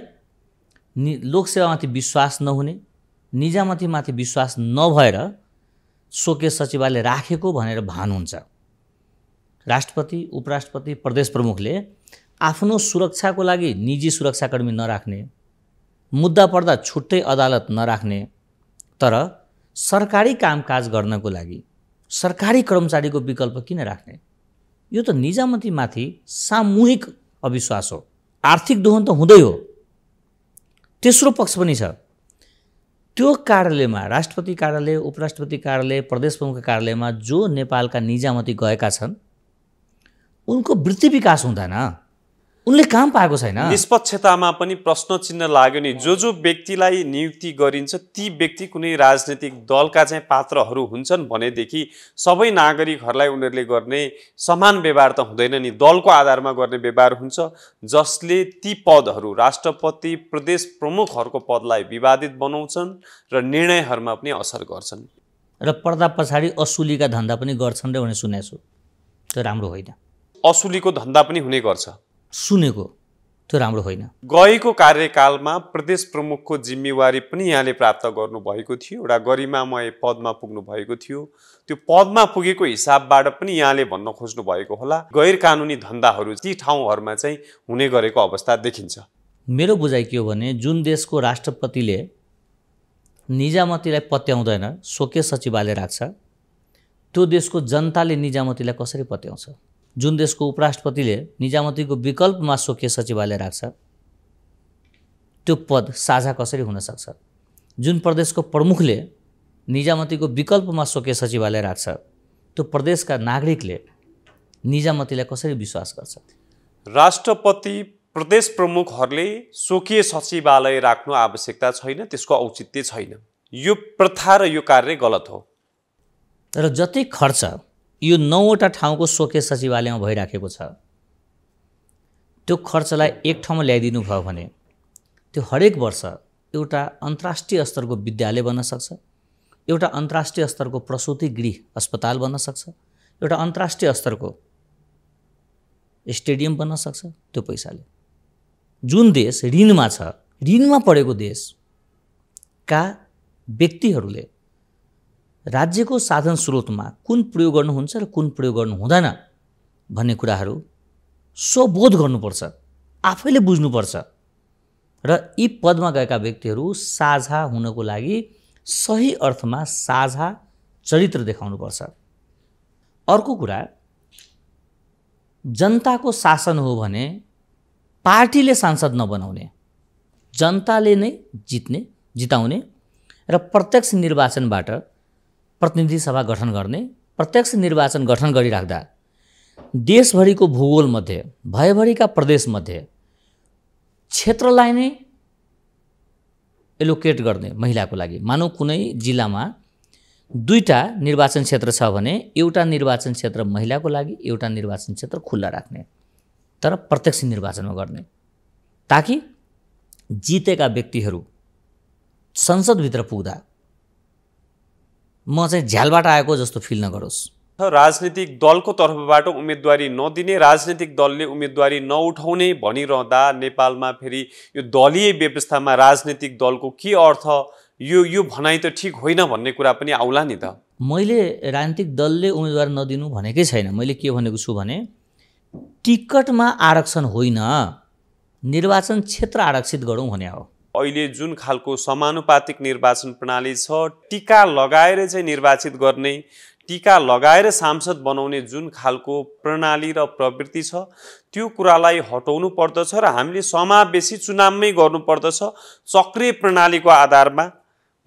नि लोकसेवामाथि विश्वास नहुने निजामतीमाथि विश्वास नभएर सोके सचिवालय राखेको भनेर भान हुन्छ राष्ट्रपति उपराष्ट्रपति प्रदेश प्रमुखले आफ्नो सुरक्षाको लागि निजी सुरक्षाकर्मी नराख्ने मुद्दा पर्दा छुट्टै अदालत नराख्ने तर सरकारी कामकाज गर्नको लागि सरकारी कर्मचारीको विकल्प किन राख्ने यो त निजामतीमाथि सामूहिक अविश्वास हो आर्थिक दोहन त हुँदै हो तेस्रो पक्ष पनि छ त्यो कार्यालयमा राष्ट्रपति कार्यालय उपराष्ट्रपति कार्यालय प्रदेश प्रमुख कार्यालयमा जो नेपालका निजामती गएका छन् उनको वृत्ति विकास हुँदैन उनले काम पाएको छैन निष्पक्षतामा पनि प्रश्न चिन्ह लाग्यो नि जो जो व्यक्तिलाई नियुक्ति गरिन्छ ती व्यक्ति कुनै राजनैतिक दलका चाहिँ पात्रहरू हुन्छन् भनेदेखि सबै नागरिकहरूलाई उनीहरूले गर्ने समान व्यवहार त हुँदैन नि दलको आधारमा गर्ने व्यवहार हुन्छ जसले ती पदहरू राष्ट्रपति प्रदेश प्रमुखहरूको पदलाई विवादित बनाउँछन् र निर्णयहरूमा पनि असर गर्छन् र पर्दा पछाडि असुलीका धन्दा पनि गर्छन् र भने सुनेको छु त्यो राम्रो होइन असुलीको धन्दा पनि हुने गर्छ सुनेको त्यो राम्रो होइन गएको कार्यकालमा प्रदेश प्रमुखको जिम्मेवारी पनि यहाँले प्राप्त गर्नुभएको थियो एउटा गरिमामय पदमा पुग्नु भएको थियो त्यो पदमा पुगेको हिसाबबाट पनि यहाँले भन्न खोज्नु भएको होला गैर कानुनी धन्दाहरू ती ठाउँहरूमा चाहिँ हुने गरेको अवस्था देखिन्छ मेरो बुझाइ के हो भने जुन देशको राष्ट्रपतिले निजामतीलाई पत्याउँदैन स्वकीय सचिवालय राख्छ त्यो देशको जनताले निजामतीलाई कसरी पत्याउँछ जुन देशको उपराष्ट्रपतिले निजामतीको विकल्पमा स्वकीय सचिवालय राख्छ त्यो पद साझा कसरी हुनसक्छ जुन प्रदेशको प्रमुखले निजामतीको विकल्पमा स्वकीय सचिवालय राख्छ त्यो प्रदेशका नागरिकले निजामतीलाई कसरी विश्वास गर्छ राष्ट्रपति प्रदेश प्रमुखहरूले स्वकीय सचिवालय राख्नु आवश्यकता छैन त्यसको औचित्य छैन यो प्रथा र यो कार्य गलत हो र जति खर्च यो नौवटा ठाउँको सोकेस सचिवालयमा भइराखेको छ त्यो खर्चलाई एक ठाउँमा ल्याइदिनु भयो भने त्यो हरेक वर्ष एउटा अन्तर्राष्ट्रिय स्तरको विद्यालय बन्न सक्छ एउटा अन्तर्राष्ट्रिय स्तरको प्रसुति गृह अस्पताल बन्न सक्छ एउटा अन्तर्राष्ट्रिय स्तरको स्टेडियम बन्न सक्छ त्यो पैसाले जुन देश ऋणमा छ ऋणमा परेको देशका व्यक्तिहरूले राज्यको साधन स्रोतमा कुन प्रयोग गर्नुहुन्छ र कुन प्रयोग गर्नु हुँदैन भन्ने कुराहरू स्वबोध गर्नुपर्छ आफैले बुझ्नुपर्छ र यी पदमा गएका व्यक्तिहरू साझा हुनको लागि सही अर्थमा साझा चरित्र देखाउनुपर्छ अर्को कुरा जनताको शासन हो भने पार्टीले सांसद नबनाउने जनताले नै जित्ने जिताउने र प्रत्यक्ष निर्वाचनबाट प्रतिनिधि सभा गठन गर्ने प्रत्यक्ष निर्वाचन गठन गरिराख्दा देशभरिको भूगोलमध्ये भयभरिका प्रदेशमध्ये क्षेत्रलाई नै एलोकेट गर्ने महिलाको लागि मानौ कुनै जिल्लामा दुईवटा निर्वाचन क्षेत्र छ भने एउटा निर्वाचन क्षेत्र महिलाको लागि एउटा निर्वाचन क्षेत्र खुल्ला राख्ने तर प्रत्यक्ष निर्वाचनमा गर्ने ताकि जितेका व्यक्तिहरू संसदभित्र पुग्दा म चाहिँ झ्यालबाट आएको जस्तो फिल नगरोस् राजनीतिक दलको तर्फबाट उम्मेदवारी नदिने राजनीतिक दलले उम्मेदवारी नउठाउने भनिरहँदा नेपालमा फेरि यो दलीय व्यवस्थामा राजनीतिक दलको के अर्थ यो यो भनाइ त ठिक होइन भन्ने कुरा पनि आउला नि त मैले राजनीतिक दलले उम्मेदवार नदिनु भनेकै छैन मैले के भनेको छु भने टिकटमा आरक्षण होइन निर्वाचन क्षेत्र आरक्षित गरौँ भने हो अहिले जुन खालको समानुपातिक निर्वाचन प्रणाली छ टिका लगाएर चाहिँ निर्वाचित गर्ने टिका लगाएर सांसद बनाउने जुन खालको प्रणाली र प्रवृत्ति छ त्यो कुरालाई हटाउनु पर्दछ र हामीले समावेशी चुनावमै गर्नुपर्दछ चक्रे प्रणालीको आधारमा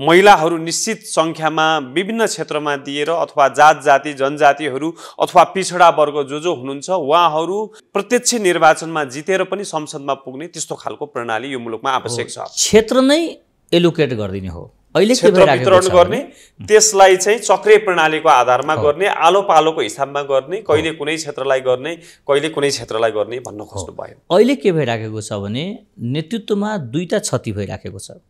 महिलाहरू निश्चित सङ्ख्यामा विभिन्न क्षेत्रमा दिएर अथवा जात जाति जनजातिहरू अथवा पिछडा वर्ग जो जो हुनुहुन्छ उहाँहरू प्रत्यक्ष निर्वाचनमा जितेर पनि संसदमा पुग्ने त्यस्तो खालको प्रणाली यो मुलुकमा आवश्यक छ क्षेत्र नै एलोकेट गरिदिने हो अहिले क्षेत्र वितरण गर्ने त्यसलाई चाहिँ चक्रे प्रणालीको आधारमा गर्ने आलो पालोको हिसाबमा गर्ने कहिले कुनै क्षेत्रलाई गर्ने कहिले कुनै क्षेत्रलाई गर्ने भन्न खोज्नु भयो अहिले के भइराखेको छ भने नेतृत्वमा दुईवटा क्षति भइराखेको छ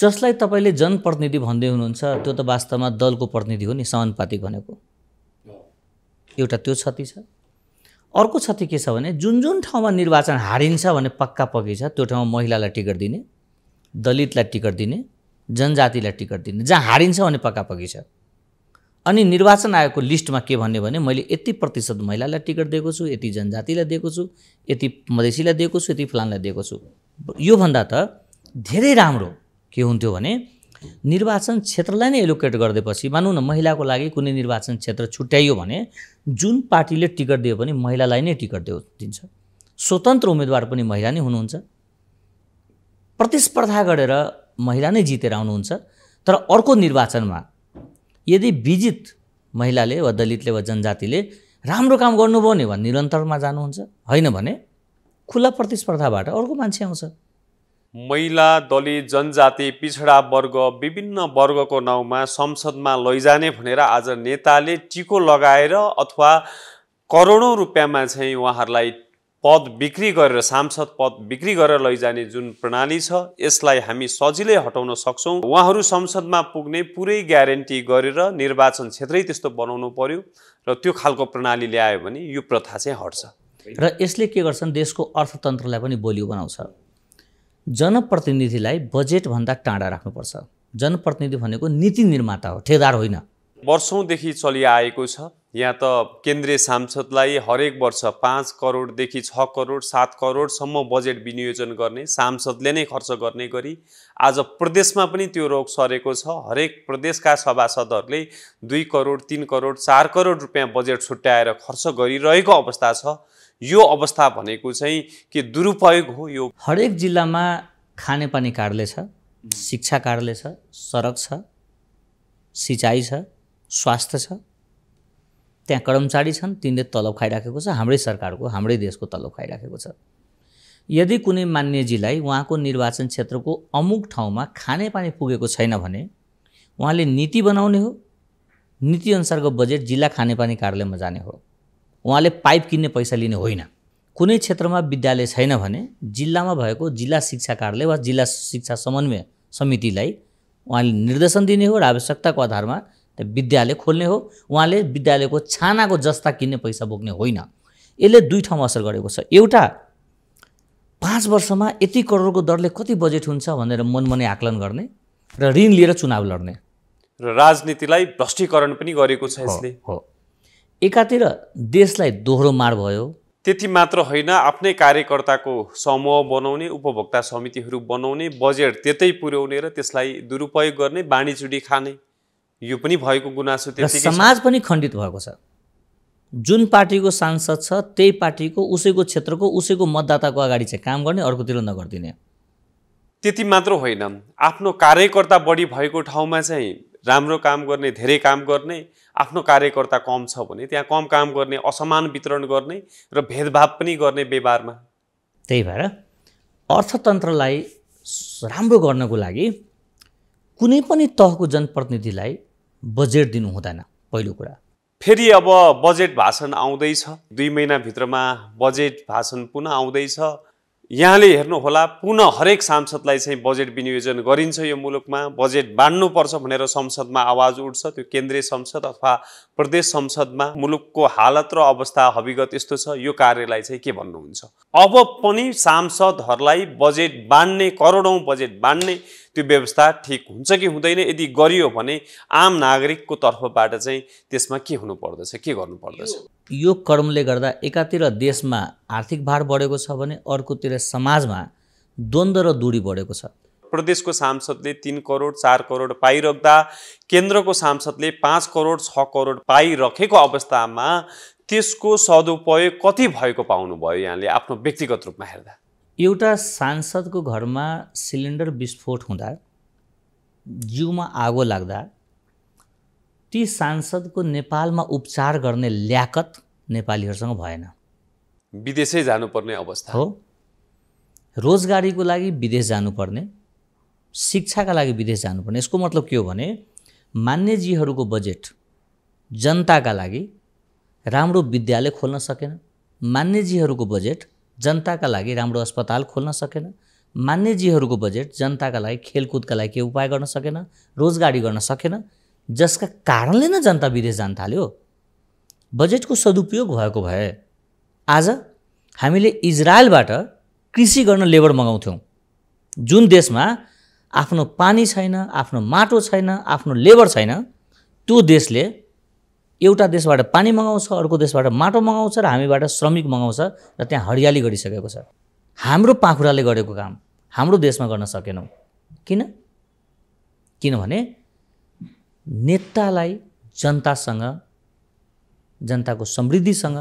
जसलाई तपाईँले जनप्रतिनिधि भन्दै हुनुहुन्छ त्यो त वास्तवमा दलको प्रतिनिधि हो नि समानुपातिक भनेको एउटा त्यो क्षति छ अर्को क्षति के छ भने जुन जुन ठाउँमा निर्वाचन हारिन्छ भने पक्का पक्की छ त्यो ठाउँमा महिलालाई टिकट दिने दलितलाई टिकट दिने जनजातिलाई टिकट दिने जहाँ हारिन्छ भने पक्का पक्की छ अनि निर्वाचन आयोगको लिस्टमा के भन्यो भने मैले यति प्रतिशत महिलालाई टिकट दिएको छु यति जनजातिलाई दिएको छु यति मधेसीलाई दिएको छु यति फलानलाई दिएको छु योभन्दा त धेरै राम्रो के हुन्थ्यो भने निर्वाचन क्षेत्रलाई नै एलोकेट गरिदिएपछि मानौँ न महिलाको लागि कुनै निर्वाचन क्षेत्र छुट्याइयो भने जुन पार्टीले टिकट दियो भने महिलालाई नै टिकट दियो दिन्छ स्वतन्त्र उम्मेदवार पनि महिला नै हुनुहुन्छ प्रतिस्पर्धा गरेर महिला नै जितेर आउनुहुन्छ तर अर्को निर्वाचनमा यदि विजित महिलाले वा दलितले वा जनजातिले राम्रो काम गर्नुभयो भने निरन्तरमा जानुहुन्छ होइन भने खुला प्रतिस्पर्धाबाट अर्को मान्छे आउँछ महिला दलित जनजाति पिछडा वर्ग विभिन्न वर्गको नाउँमा संसदमा लैजाने भनेर आज नेताले टिको लगाएर अथवा करोडौँ रुपियाँमा चाहिँ उहाँहरूलाई पद बिक्री गरेर सांसद पद बिक्री गरेर लैजाने जुन प्रणाली छ यसलाई हामी सजिलै हटाउन सक्छौँ उहाँहरू संसदमा पुग्ने पुरै ग्यारेन्टी गरेर निर्वाचन क्षेत्रै त्यस्तो बनाउनु पर्यो र त्यो खालको प्रणाली ल्यायो भने यो प्रथा चाहिँ हट्छ र यसले के गर्छन् देशको अर्थतन्त्रलाई पनि बोलियो बनाउँछ जनप्रतिनिधिलाई बजेटभन्दा टाढा राख्नुपर्छ जनप्रतिनिधि भनेको नीति निर्माता हो ठेदार होइन वर्षौँदेखि चलिआएको छ यहाँ त केन्द्रीय सांसदलाई हरेक वर्ष पाँच करोडदेखि छ करोड सात करोडसम्म बजेट विनियोजन गर्ने सांसदले नै खर्च गर्ने गरी आज प्रदेशमा पनि त्यो रोग सरेको छ हरेक प्रदेशका सभासदहरूले दुई करोड तिन करोड चार करोड रुपियाँ बजेट छुट्याएर खर्च गरिरहेको अवस्था छ यो अवस्था भनेको चाहिँ के दुरुपयोग हो यो हरेक जिल्लामा खानेपानी कार्डले छ शिक्षा कार्डले छ सडक छ सिँचाइ छ स्वास्थ्य छ त्यहाँ कर्मचारी छन् तिनले तलब खाइराखेको छ हाम्रै सरकारको हाम्रै देशको तलब खाइराखेको छ यदि कुनै मान्यजीलाई उहाँको निर्वाचन क्षेत्रको अमुक ठाउँमा खानेपानी पुगेको छैन भने उहाँले नीति बनाउने हो नीतिअनुसारको बजेट जिल्ला खानेपानी कार्यालयमा जाने हो उहाँले पाइप किन्ने पैसा लिने होइन कुनै क्षेत्रमा विद्यालय छैन भने जिल्लामा भएको जिल्ला शिक्षा कार्यालय वा जिल्ला शिक्षा समन्वय समितिलाई उहाँले निर्देशन दिने हो र आवश्यकताको आधारमा विद्यालय खोल्ने हो उहाँले विद्यालयको छानाको जस्ता किन्ने पैसा बोक्ने होइन यसले दुई ठाउँमा असर गरेको छ एउटा पाँच वर्षमा यति करोडको दरले कति बजेट हुन्छ भनेर मनमने आकलन गर्ने र ऋण लिएर चुनाव लड्ने र राजनीतिलाई भ्रष्टीकरण पनि गरेको छ यसले हो एकातिर देशलाई दोहोरो मार भयो त्यति मात्र होइन आफ्नै कार्यकर्ताको समूह बनाउने उपभोक्ता समितिहरू बनाउने बजेट त्यतै पुर्याउने र त्यसलाई दुरुपयोग गर्ने बाणीचुडी खाने यो पनि भएको गुनासो समाज पनि खण्डित भएको छ जुन पार्टीको सांसद छ त्यही पार्टीको उसैको क्षेत्रको उसैको मतदाताको अगाडि चाहिँ काम गर्ने अर्कोतिर नगरिदिने त्यति मात्र होइन आफ्नो कार्यकर्ता बढी भएको ठाउँमा चाहिँ राम्रो काम गर्ने धेरै काम गर्ने आफ्नो कार्यकर्ता कम छ भने त्यहाँ कम काम गर्ने असमान वितरण गर्ने र भेदभाव पनि गर्ने व्यवहारमा त्यही भएर अर्थतन्त्रलाई राम्रो गर्नको लागि कुनै पनि तहको जनप्रतिनिधिलाई बजेट दिनु हुँदैन पहिलो कुरा फेरि अब बजेट भाषण आउँदैछ दुई महिनाभित्रमा बजेट भाषण पुनः आउँदैछ यहाँले हेर्नुहोला पुनः हरेक सांसदलाई चाहिँ बजेट विनियोजन गरिन्छ यो मुलुकमा बजेट बाँड्नुपर्छ भनेर संसदमा आवाज उठ्छ त्यो केन्द्रीय संसद अथवा प्रदेश संसदमा मुलुकको हालत र अवस्था हविगत यस्तो छ यो कार्यलाई चाहिँ के भन्नुहुन्छ अब पनि सांसदहरूलाई बजेट बाँड्ने करोडौँ बजेट बाँड्ने त्यो व्यवस्था ठिक हुन्छ कि हुँदैन यदि गरियो भने आम नागरिकको तर्फबाट चाहिँ त्यसमा के हुनु पर्दछ के गर्नु पर्दछ यो कर्मले गर्दा एकातिर देशमा आर्थिक भार बढेको छ भने अर्कोतिर समाजमा द्वन्द्व र दूरी बढेको छ प्रदेशको सांसदले तिन करोड चार करोड पाइरहँदा केन्द्रको सांसदले पाँच करोड छ करोड पाइरहेको अवस्थामा त्यसको सदुपयोग कति भएको पाउनुभयो यहाँले आफ्नो व्यक्तिगत रूपमा हेर्दा एउटा सांसदको घरमा सिलिन्डर विस्फोट हुँदा जिउमा आगो लाग्दा ती सांसदको नेपालमा उपचार गर्ने ल्याकत नेपालीहरूसँग भएन विदेशै जानुपर्ने अवस्था हो रोजगारीको लागि विदेश जानुपर्ने शिक्षाका लागि विदेश जानुपर्ने यसको मतलब के हो भने मान्यजीहरूको बजेट जनताका लागि राम्रो विद्यालय खोल्न सकेन मान्यजीहरूको बजेट जनताका लागि राम्रो अस्पताल खोल्न सकेन मान्यजीहरूको बजेट जनताका लागि खेलकुदका लागि केही उपाय गर्न सकेन रोजगारी गर्न सकेन जसका कारणले नै जनता विदेश जान थाल्यो बजेटको सदुपयोग भएको भए आज हामीले इजरायलबाट कृषि गर्न लेबर मगाउँथ्यौँ जुन देशमा आफ्नो पानी छैन आफ्नो माटो छैन आफ्नो लेबर छैन त्यो देशले एउटा देशबाट पानी मगाउँछ अर्को देशबाट माटो मगाउँछ र हामीबाट श्रमिक मगाउँछ र त्यहाँ हरियाली गरिसकेको छ हाम्रो पाखुराले गरेको काम हाम्रो देशमा गर्न सकेनौँ किन किनभने नेतालाई जनतासँग जनताको समृद्धिसँग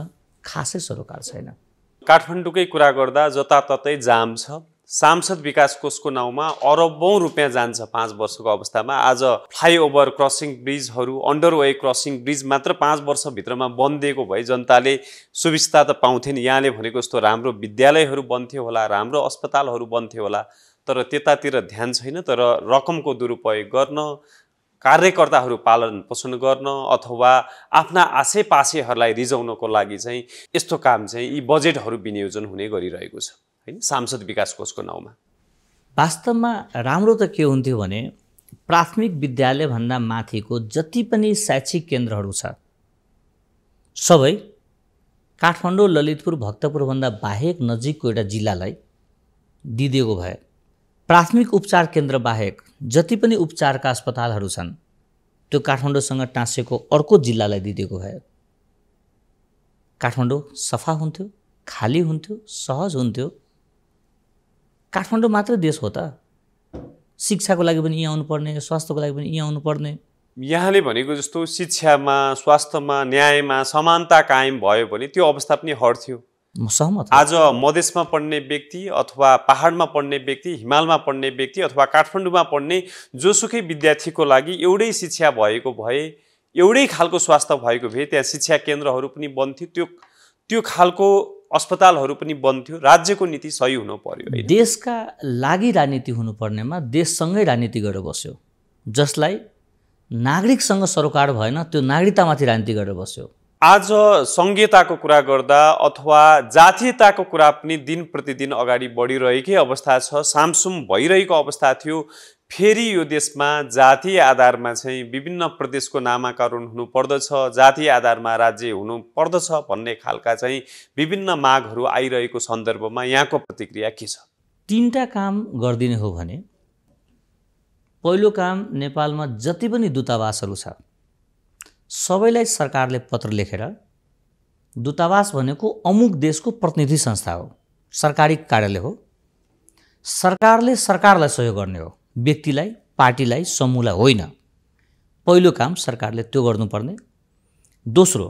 खासै सरोकार छैन काठमाडौँकै कुरा गर्दा जताततै जाम छ सांसद विकास कोषको नाउँमा अरबौँ रुपियाँ जान्छ पाँच वर्षको अवस्थामा आज फ्लाइओभर क्रसिङ ब्रिजहरू अन्डरवे क्रसिङ ब्रिज मात्र पाँच वर्षभित्रमा बनिदिएको भए जनताले सुविस्ता त पाउँथेन यहाँले भनेको जस्तो राम्रो विद्यालयहरू बन्थ्यो होला राम्रो अस्पतालहरू बन्थ्यो होला तर त्यतातिर ध्यान छैन तर रकमको दुरुपयोग गर्न कार्यकर्ताहरू पालन पोषण गर्न अथवा आफ्ना आसेपासेहरूलाई रिजाउनको लागि चाहिँ यस्तो काम चाहिँ यी बजेटहरू विनियोजन हुने गरिरहेको छ होइन सांसद विकास कोषको नाउँमा वास्तवमा राम्रो त के हुन्थ्यो भने प्राथमिक विद्यालयभन्दा माथिको जति पनि शैक्षिक केन्द्रहरू छ सबै काठमाडौँ ललितपुर भक्तपुरभन्दा बाहेक नजिकको एउटा जिल्लालाई दिइदिएको भए प्राथमिक उपचार केन्द्र बाहेक जति पनि उपचारका अस्पतालहरू छन् त्यो काठमाडौँसँग टाँसेको अर्को जिल्लालाई दिइदिएको भए काठमाडौँ सफा हुन्थ्यो खाली हुन्थ्यो सहज हुन्थ्यो काठमाडौँ मात्रै देश हो त शिक्षाको लागि पनि यहाँ आउनुपर्ने स्वास्थ्यको लागि पनि यहाँ आउनुपर्ने यहाँले भनेको जस्तो शिक्षामा स्वास्थ्यमा न्यायमा समानता कायम भयो भने त्यो अवस्था पनि हट्थ्यो सहमत आज मधेसमा पढ्ने व्यक्ति अथवा पहाडमा पढ्ने व्यक्ति हिमालमा पढ्ने व्यक्ति अथवा काठमाडौँमा पढ्ने जोसुकै विद्यार्थीको लागि एउटै शिक्षा भएको भए एउटै खालको स्वास्थ्य भएको भए त्यहाँ शिक्षा केन्द्रहरू पनि बन्थ्यो त्यो त्यो खालको अस्पतालहरू पनि बन्द थियो राज्यको नीति सही हुनु पर्यो देशका लागि राजनीति हुनुपर्नेमा देशसँगै राजनीति गरेर बस्यो जसलाई नागरिकसँग सरोकार भएन त्यो नागरिकतामाथि राजनीति गरेर बस्यो आज सङ्घीयताको कुरा गर्दा अथवा जातीयताको कुरा पनि दिन प्रतिदिन अगाडि बढिरहेकै अवस्था छ सामसुम भइरहेको अवस्था थियो फेरि यो देशमा जातीय आधारमा चाहिँ विभिन्न प्रदेशको नामाकरण हुनुपर्दछ जातीय आधारमा राज्य हुनु पर्दछ भन्ने खालका चाहिँ विभिन्न मागहरू आइरहेको सन्दर्भमा यहाँको प्रतिक्रिया के छ तिनवटा काम गरिदिने हो भने पहिलो काम नेपालमा जति पनि दूतावासहरू छ सबैलाई सरकारले पत्र लेखेर दूतावास भनेको अमुक देशको प्रतिनिधि संस्था हो सरकारी कार्यालय हो सरकारले सरकारलाई सहयोग गर्ने हो व्यक्तिलाई पार्टीलाई समूहलाई होइन पहिलो काम सरकारले त्यो गर्नुपर्ने दोस्रो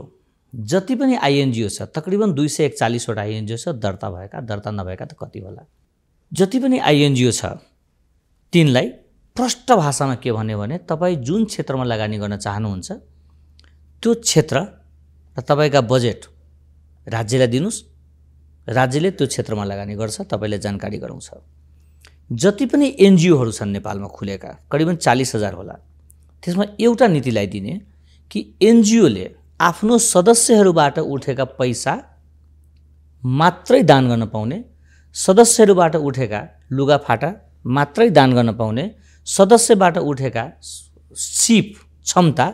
जति पनि आइएनजिओ छ तकरिबन दुई सय एकचालिसवटा आइएनजिओ छ दर्ता भएका दर्ता नभएका त कति होला जति पनि आइएनजिओ छ तिनलाई प्रष्ट भाषामा के भन्यो भने तपाईँ जुन क्षेत्रमा लगानी गर्न चाहनुहुन्छ त्यो क्षेत्र र तपाईँका बजेट राज्यलाई दिनुहोस् राज्यले त्यो क्षेत्रमा लगानी गर्छ तपाईँले जानकारी गराउँछ जति पनि एनजिओहरू छन् नेपालमा खुलेका करिबन चालिस हजार होला त्यसमा एउटा नीति ल्याइदिने कि एनजिओले आफ्नो सदस्यहरूबाट उठेका पैसा मात्रै दान गर्न पाउने सदस्यहरूबाट उठेका लुगाफाटा मात्रै दान गर्न पाउने सदस्यबाट उठेका सिप क्षमता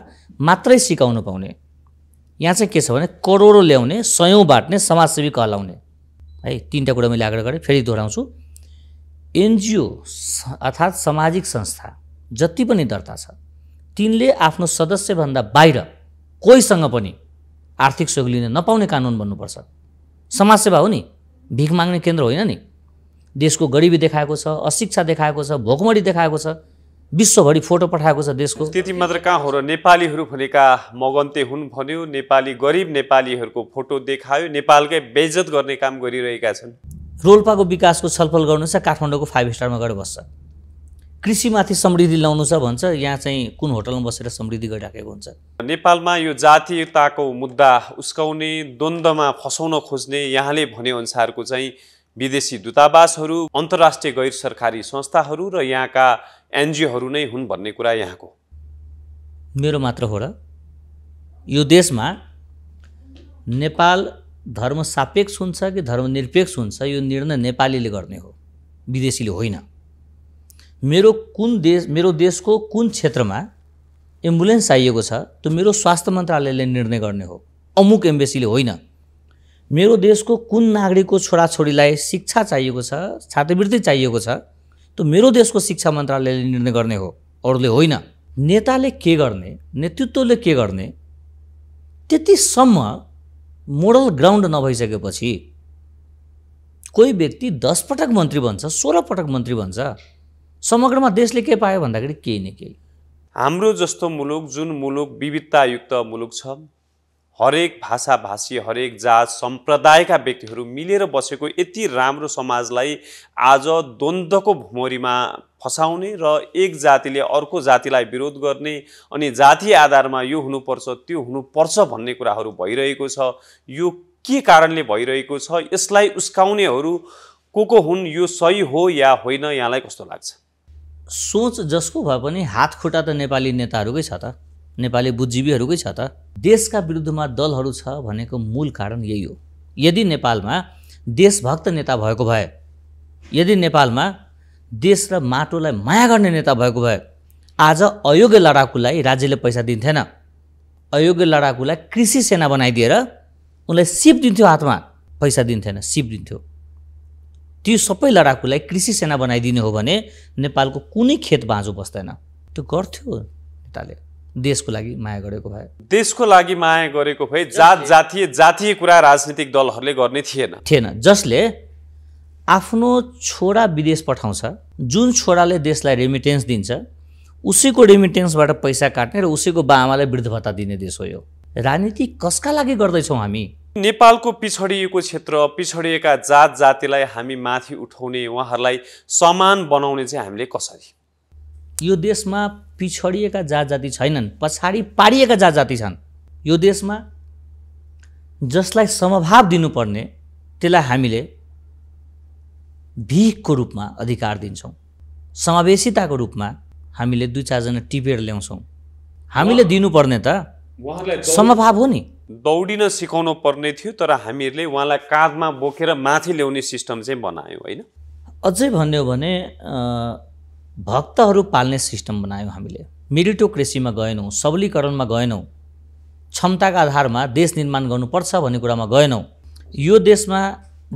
मात्रै सिकाउन पाउने यहाँ चाहिँ के छ भने करोडौँ ल्याउने सयौँ बाँट्ने समाजसेवी कहलाउने है तिनवटा कुरा मैले आग्रह गरेँ फेरि दोहोऱ्याउँछु एनजिओ अर्थात् सामाजिक संस्था जति पनि दर्ता छ तिनले आफ्नो सदस्यभन्दा बाहिर कोहीसँग पनि आर्थिक सहयोग लिन नपाउने कानुन बन्नुपर्छ समाजसेवा हो नि भिख माग्ने केन्द्र होइन नि देशको गरिबी देखाएको छ अशिक्षा देखाएको छ भोकमरी देखाएको छ विश्वभरि फोटो पठाएको छ देशको त्यति मात्र कहाँ हो र नेपालीहरू भनेका मगन्ते हुन् भन्यो नेपाली गरिब नेपालीहरूको फोटो देखायो नेपालकै बेजत गर्ने काम गरिरहेका छन् रोल्पाको विकासको छलफल गर्नु छ काठमाडौँको फाइभ स्टारमा गएर बस्छ कृषिमाथि समृद्धि ल्याउनु छ भन्छ यहाँ चाहिँ कुन होटलमा बसेर समृद्धि गरिराखेको हुन्छ नेपालमा यो जातीयताको मुद्दा उस्काउने द्वन्द्वमा फसाउन खोज्ने यहाँले भनेअनुसारको चाहिँ विदेशी दूतावासहरू अन्तर्राष्ट्रिय गैर सरकारी संस्थाहरू र यहाँका एनजिओहरू नै हुन् भन्ने कुरा यहाँको मेरो मात्र हो र यो देशमा नेपाल धर्म सापेक्ष हुन्छ कि धर्मनिरपेक्ष हुन्छ यो निर्णय नेपालीले गर्ने हो विदेशीले होइन मेरो कुन देश मेरो देशको कुन क्षेत्रमा एम्बुलेन्स चाहिएको छ त्यो मेरो स्वास्थ्य मन्त्रालयले निर्णय गर्ने हो अमुक एम्बेसीले होइन मेरो देशको कुन नागरिकको छोराछोरीलाई शिक्षा चाहिएको छ छात्रवृत्ति चाहिएको छ त्यो मेरो देशको शिक्षा मन्त्रालयले निर्णय गर्ने हो अरूले होइन नेताले के गर्ने नेतृत्वले के गर्ने त्यतिसम्म मोडल ग्राउन्ड नभइसकेपछि कोही व्यक्ति दस पटक मन्त्री भन्छ सोह्र पटक मन्त्री भन्छ समग्रमा देशले के पायो भन्दाखेरि केही न केही हाम्रो जस्तो मुलुक जुन मुलुक विविधतायुक्त मुलुक छ हरेक भाषा भाषी हरेक जात सम्प्रदायका व्यक्तिहरू मिलेर बसेको यति राम्रो समाजलाई आज द्वन्द्वको भुमरीमा फसाउने र एक जातिले अर्को जातिलाई विरोध गर्ने अनि जातीय आधारमा यो हुनुपर्छ त्यो हुनुपर्छ भन्ने कुराहरू भइरहेको छ यो के कारणले भइरहेको छ यसलाई उस्काउनेहरू को को हुन् यो सही हो या होइन यहाँलाई कस्तो लाग्छ सोच जसको भए पनि हात खुट्टा त नेपाली नेताहरूकै छ त नेपाली बुद्धिजीवीहरूकै छ त देशका विरुद्धमा दलहरू छ भनेको मूल कारण यही हो यदि नेपालमा देशभक्त नेता भएको भए यदि नेपालमा देश र माटोलाई माया गर्ने नेता भएको भए आज अयोग्य लडाकुलाई राज्यले पैसा दिन्थेन अयोग्य लडाकुलाई कृषि सेना बनाइदिएर उनलाई सिप दिन्थ्यो हातमा पैसा दिन्थेन सिप दिन्थ्यो त्यो सबै लडाकुलाई कृषि सेना बनाइदिने हो भने नेपालको कुनै खेत बाँझो बस्दैन त्यो गर्थ्यो नेताले देशको लागि माया गरेको भए देशको लागि माया गरेको भए जात जातीय जातीय कुरा राजनीतिक दलहरूले गर्ने थिएन थिएन जसले आफ्नो छोरा विदेश पठाउँछ जुन छोराले देशलाई रेमिटेन्स दिन्छ उसैको रेमिटेन्सबाट पैसा काट्ने र उसैको बाआमालाई वृद्ध भत्ता दिने देश हो यो राजनीति कसका लागि गर्दैछौँ हामी नेपालको पिछडिएको क्षेत्र पिछडिएका जात जातिलाई हामी माथि उठाउने उहाँहरूलाई समान बनाउने चाहिँ हामीले कसरी यो देशमा पिछडिएका जात जाति छैनन् पछाडि पारिएका जात जाति छन् यो देशमा जसलाई समभाव दिनुपर्ने त्यसलाई हामीले भिखको रूपमा अधिकार दिन्छौँ समावेशिताको रूपमा हामीले दुई चारजना टिपेर ल्याउँछौँ हामीले दिनुपर्ने त समभाव हो नि दौडिन सिकाउनु पर्ने थियो तर हामीहरूले उहाँलाई काँधमा बोकेर माथि ल्याउने सिस्टम चाहिँ बनायौँ होइन अझै भन्यो भने भक्तहरू पाल्ने सिस्टम बनायौँ हामीले मेरिटोक्रेसीमा गएनौँ सबलीकरणमा गएनौँ क्षमताका आधारमा देश निर्माण गर्नुपर्छ भन्ने कुरामा गएनौँ यो देशमा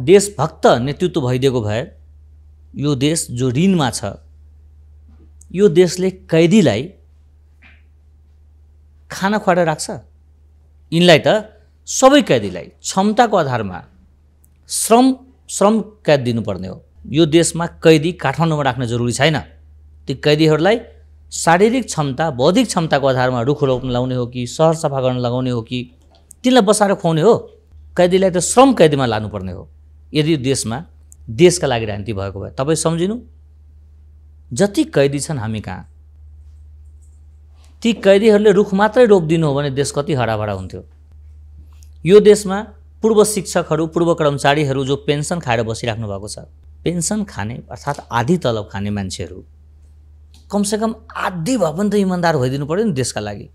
देशभक्त नेतृत्व भइदिएको भए यो देश जो ऋणमा छ यो देशले कैदीलाई खाना खुवाएर राख्छ यिनलाई त सबै कैदीलाई क्षमताको आधारमा श्रम श्रम कैद दिनुपर्ने हो यो देशमा कैदी काठमाडौँमा राख्न जरुरी छैन ती कैदीहरूलाई शारीरिक क्षमता बौद्धिक क्षमताको आधारमा रुख रोप्न लगाउने हो कि सहर सफा गर्न लगाउने हो कि तिनलाई बसाएर खुवाउने हो कैदीलाई त श्रम कैदीमा लानुपर्ने हो यदि देशमा देशका लागि राजनीति भएको भए तपाईँ सम्झिनु जति कैदी छन् हामी कहाँ ती कैदीहरूले रुख मात्रै रोपिदिनु हो भने देश कति हराभरा हुन्थ्यो यो देशमा पूर्व शिक्षकहरू पूर्व कर्मचारीहरू जो पेन्सन खाएर बसिराख्नु भएको छ पेन्सन खाने अर्थात् आधी तलब खाने मान्छेहरू कमसेकम आधी भए पनि त इमान्दार भइदिनु पऱ्यो नि देशका लागि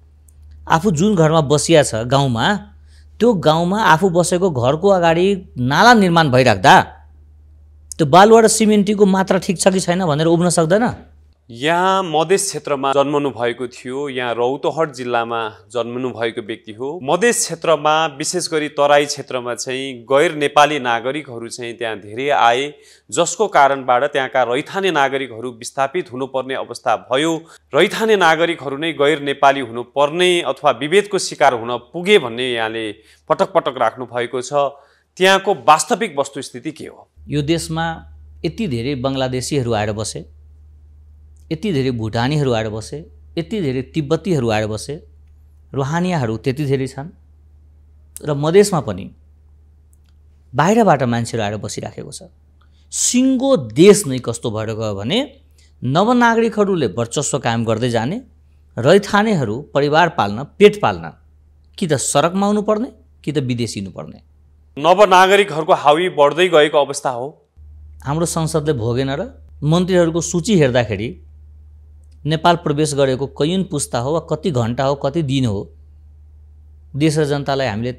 आफू जुन घरमा बसिया छ गाउँमा त्यो गाउँमा आफू बसेको घरको अगाडि नाला निर्माण भइराख्दा त्यो बालुवा र सिमेन्टीको मात्रा ठिक छ कि छैन भनेर उभ्न सक्दैन यहाँ मधेस क्षेत्रमा जन्मनु भएको थियो यहाँ रौतहट जिल्लामा जन्मनु भएको व्यक्ति हो मधेस क्षेत्रमा विशेष गरी तराई क्षेत्रमा चाहिँ गैर नेपाली नागरिकहरू चाहिँ त्यहाँ धेरै आए जसको कारणबाट त्यहाँका रैथाने नागरिकहरू विस्थापित हुनुपर्ने अवस्था भयो रैथाने नागरिकहरू नै गैर नेपाली हुनुपर्ने अथवा विभेदको शिकार हुन पुगे भन्ने यहाँले पटक पटक राख्नु भएको छ त्यहाँको वास्तविक वस्तुस्थिति के हो यो देशमा यति धेरै बङ्गलादेशीहरू आएर बसे यति धेरै भुटानीहरू आएर बसे यति धेरै तिब्बतीहरू आएर बसे रुहानियाहरू त्यति धेरै छन् र मधेसमा पनि बाहिरबाट मान्छेहरू आएर बसिराखेको छ सिङ्गो देश नै कस्तो भएर गयो भने नवनागरिकहरूले वर्चस्व कायम गर्दै जाने रैथानेहरू परिवार पाल्न पेट पाल्न कि त सडकमा आउनुपर्ने कि त विदेशी हुनुपर्ने नवनागरिकहरूको हावी बढ्दै गएको अवस्था हो हाम्रो संसदले भोगेन र मन्त्रीहरूको सूची हेर्दाखेरि नेपाल प्रवेश गरेको कैयुन पुस्ता हो वा कति घन्टा हो कति दिन हो देश र जनतालाई हामीले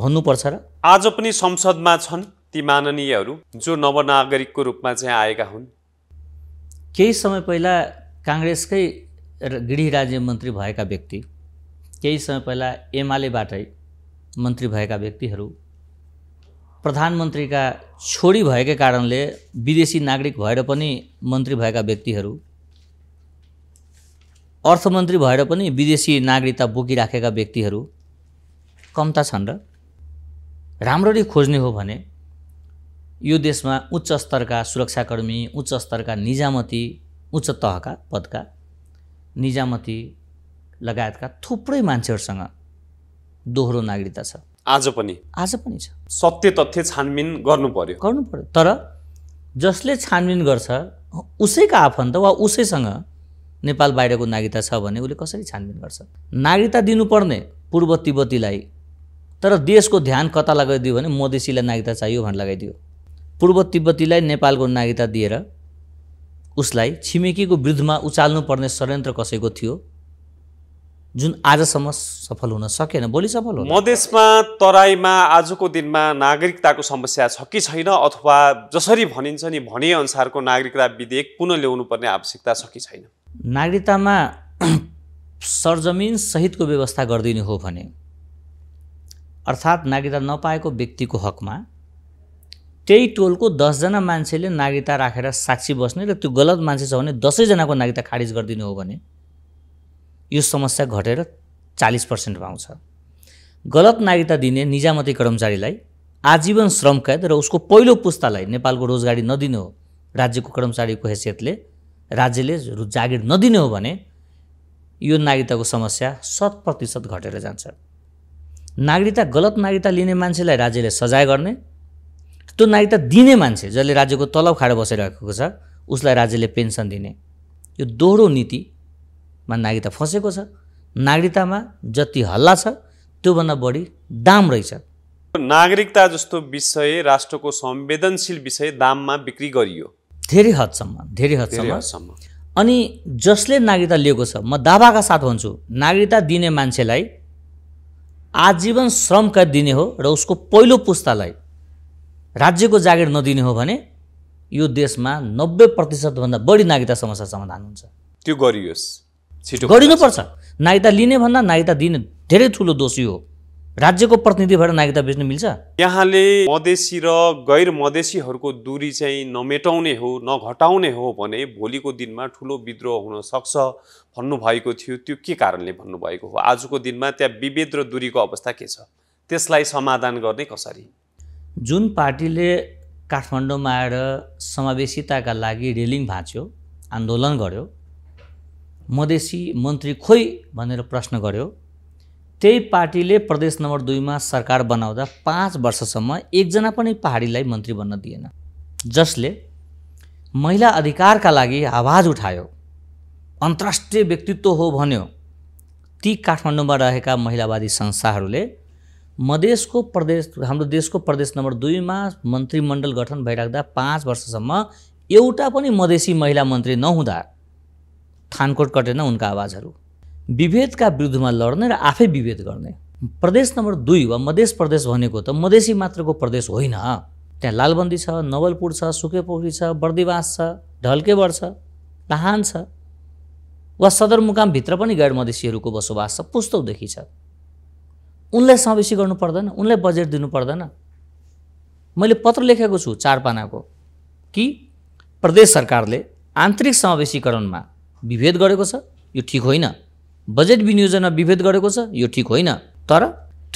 भन्नुपर्छ र आज पनि संसदमा छन् ती माननीयहरू जो नवनागरिकको रूपमा चाहिँ आएका हुन् केही समय पहिला काङ्ग्रेसकै गृह राज्य मन्त्री भएका व्यक्ति केही समय पहिला एमालेबाटै मन्त्री भएका व्यक्तिहरू प्रधानमन्त्रीका छोरी भएकै कारणले विदेशी नागरिक भएर पनि मन्त्री भएका व्यक्तिहरू अर्थमन्त्री भएर पनि विदेशी नागरिकता बोकिराखेका व्यक्तिहरू कम्ता छन् र राम्ररी खोज्ने हो भने यो देशमा उच्च स्तरका सुरक्षाकर्मी उच्च स्तरका निजामती उच्च तहका पदका निजामती लगायतका थुप्रै मान्छेहरूसँग दोहोरो नागरिकता छ आज पनि आज पनि छ सत्य तथ्य छानबिन गर्नु पर्यो गर्नु पर्यो तर जसले छानबिन गर्छ उसैका आफन्त वा उसैसँग नेपाल बाहिरको नागरिकता छ भने उसले कसरी छानबिन गर्छ नागरिकता दिनुपर्ने पूर्व तिब्बतीलाई तर देशको ध्यान कता लगाइदियो भने मधेसीलाई नागरिकता चाहियो भनेर लगाइदियो पूर्व तिब्बतीलाई नेपालको नागरिकता दिएर उसलाई छिमेकीको विरुद्धमा उचाल्नुपर्ने षड्यन्त्र कसैको थियो जुन आजसम्म सफल हुन सकेन भोलि सफल हो मधेसमा तराईमा आजको दिनमा नागरिकताको समस्या छ कि छैन अथवा जसरी भनिन्छ नि भनेअनुसारको नागरिकता विधेयक पुनः ल्याउनुपर्ने आवश्यकता छ कि छैन नागरिकतामा सरजमिन सहितको व्यवस्था गरिदिने हो भने अर्थात् नागरिकता नपाएको व्यक्तिको हकमा त्यही टोलको दसजना मान्छेले नागरिकता राखेर साक्षी बस्ने र त्यो गलत मान्छे छ भने दसैजनाको नागरिकता खारिज गरिदिनु हो भने यो समस्या घटेर चालिस पर्सेन्ट पाउँछ गलत नागरिकता दिने निजामती कर्मचारीलाई आजीवन श्रम कैद र उसको पहिलो पुस्तालाई नेपालको रोजगारी नदिने हो राज्यको कर्मचारीको हैसियतले राज्यले जागिर नदिने हो भने यो नागरिकताको समस्या शत प्रतिशत घटेर जान्छ नागरिकता गलत नागरिकता लिने मान्छेलाई राज्यले सजाय गर्ने त्यो नागरिकता दिने मान्छे जसले राज्यको तलब खाएर बसिरहेको छ उसलाई राज्यले पेन्सन दिने यो दोहोरो नीतिमा नागरिकता फँसेको छ नागरिकतामा जति हल्ला छ त्योभन्दा बढी दाम रहेछ नागरिकता जस्तो विषय राष्ट्रको संवेदनशील विषय दाममा बिक्री गरियो धेरै हदसम्म धेरै हदसम्म अनि जसले नागरिकता लिएको छ म दावाका साथ भन्छु नागरिकता दिने मान्छेलाई आजीवन श्रम कैद दिने हो र उसको पहिलो पुस्तालाई राज्यको जागिर नदिने हो भने यो देशमा नब्बे प्रतिशतभन्दा बढी नागरिकता समस्या समाधान हुन्छ त्यो गरियोस् छिटो गरिनुपर्छ नागरिकता लिने भन्दा नागरिकता दिने धेरै ठुलो दोषी हो राज्यको प्रतिनिधि भएर नागरिकता बेच्नु मिल्छ यहाँले मधेसी र गैर मधेसीहरूको दूरी चाहिँ नमेटाउने हो नघटाउने हो भने भोलिको दिनमा ठुलो विद्रोह हुन सक्छ भन्नुभएको थियो त्यो के कारणले भन्नुभएको हो आजको दिनमा त्यहाँ विभेद र दूरीको अवस्था के छ त्यसलाई समाधान गर्ने कसरी जुन पार्टीले काठमाडौँमा आएर समावेशिताका लागि रेलिङ भाँच्यो आन्दोलन गर्यो मधेसी मन्त्री खोइ भनेर प्रश्न गर्यो त्यही पार्टीले प्रदेश नम्बर दुईमा सरकार बनाउँदा पाँच वर्षसम्म एकजना पनि पहाडीलाई मन्त्री बन्न दिएन जसले महिला अधिकारका लागि आवाज उठायो अन्तर्राष्ट्रिय व्यक्तित्व हो भन्यो ती काठमाडौँमा रहेका महिलावादी संस्थाहरूले मधेसको प्रदेश हाम्रो देशको प्रदेश नम्बर दुईमा मन्त्रीमण्डल गठन भइराख्दा पाँच वर्षसम्म एउटा पनि मधेसी महिला मन्त्री नहुँदा थानकोट कटेन उनका आवाजहरू विभेदका विरुद्धमा लड्ने र आफै विभेद गर्ने प्रदेश नम्बर दुई वा मधेस प्रदेश भनेको त मधेसी मात्रको प्रदेश होइन त्यहाँ लालबन्दी छ नवलपुर छ सुकेपोखरी छ बर्दिवास छ ढल्केबर छ लाहान छ वा सदरमुकामभित्र पनि गैर मधेसीहरूको बसोबास छ पुस्तौदेखि छ उनलाई समावेशी गर्नु पर्दैन उनलाई बजेट दिनु पर्दैन मैले पत्र लेखेको छु चारपानाको कि प्रदेश सरकारले आन्तरिक समावेशीकरणमा विभेद गरेको छ यो ठिक होइन बजेट विनियोजनमा विभेद गरेको छ यो ठिक होइन तर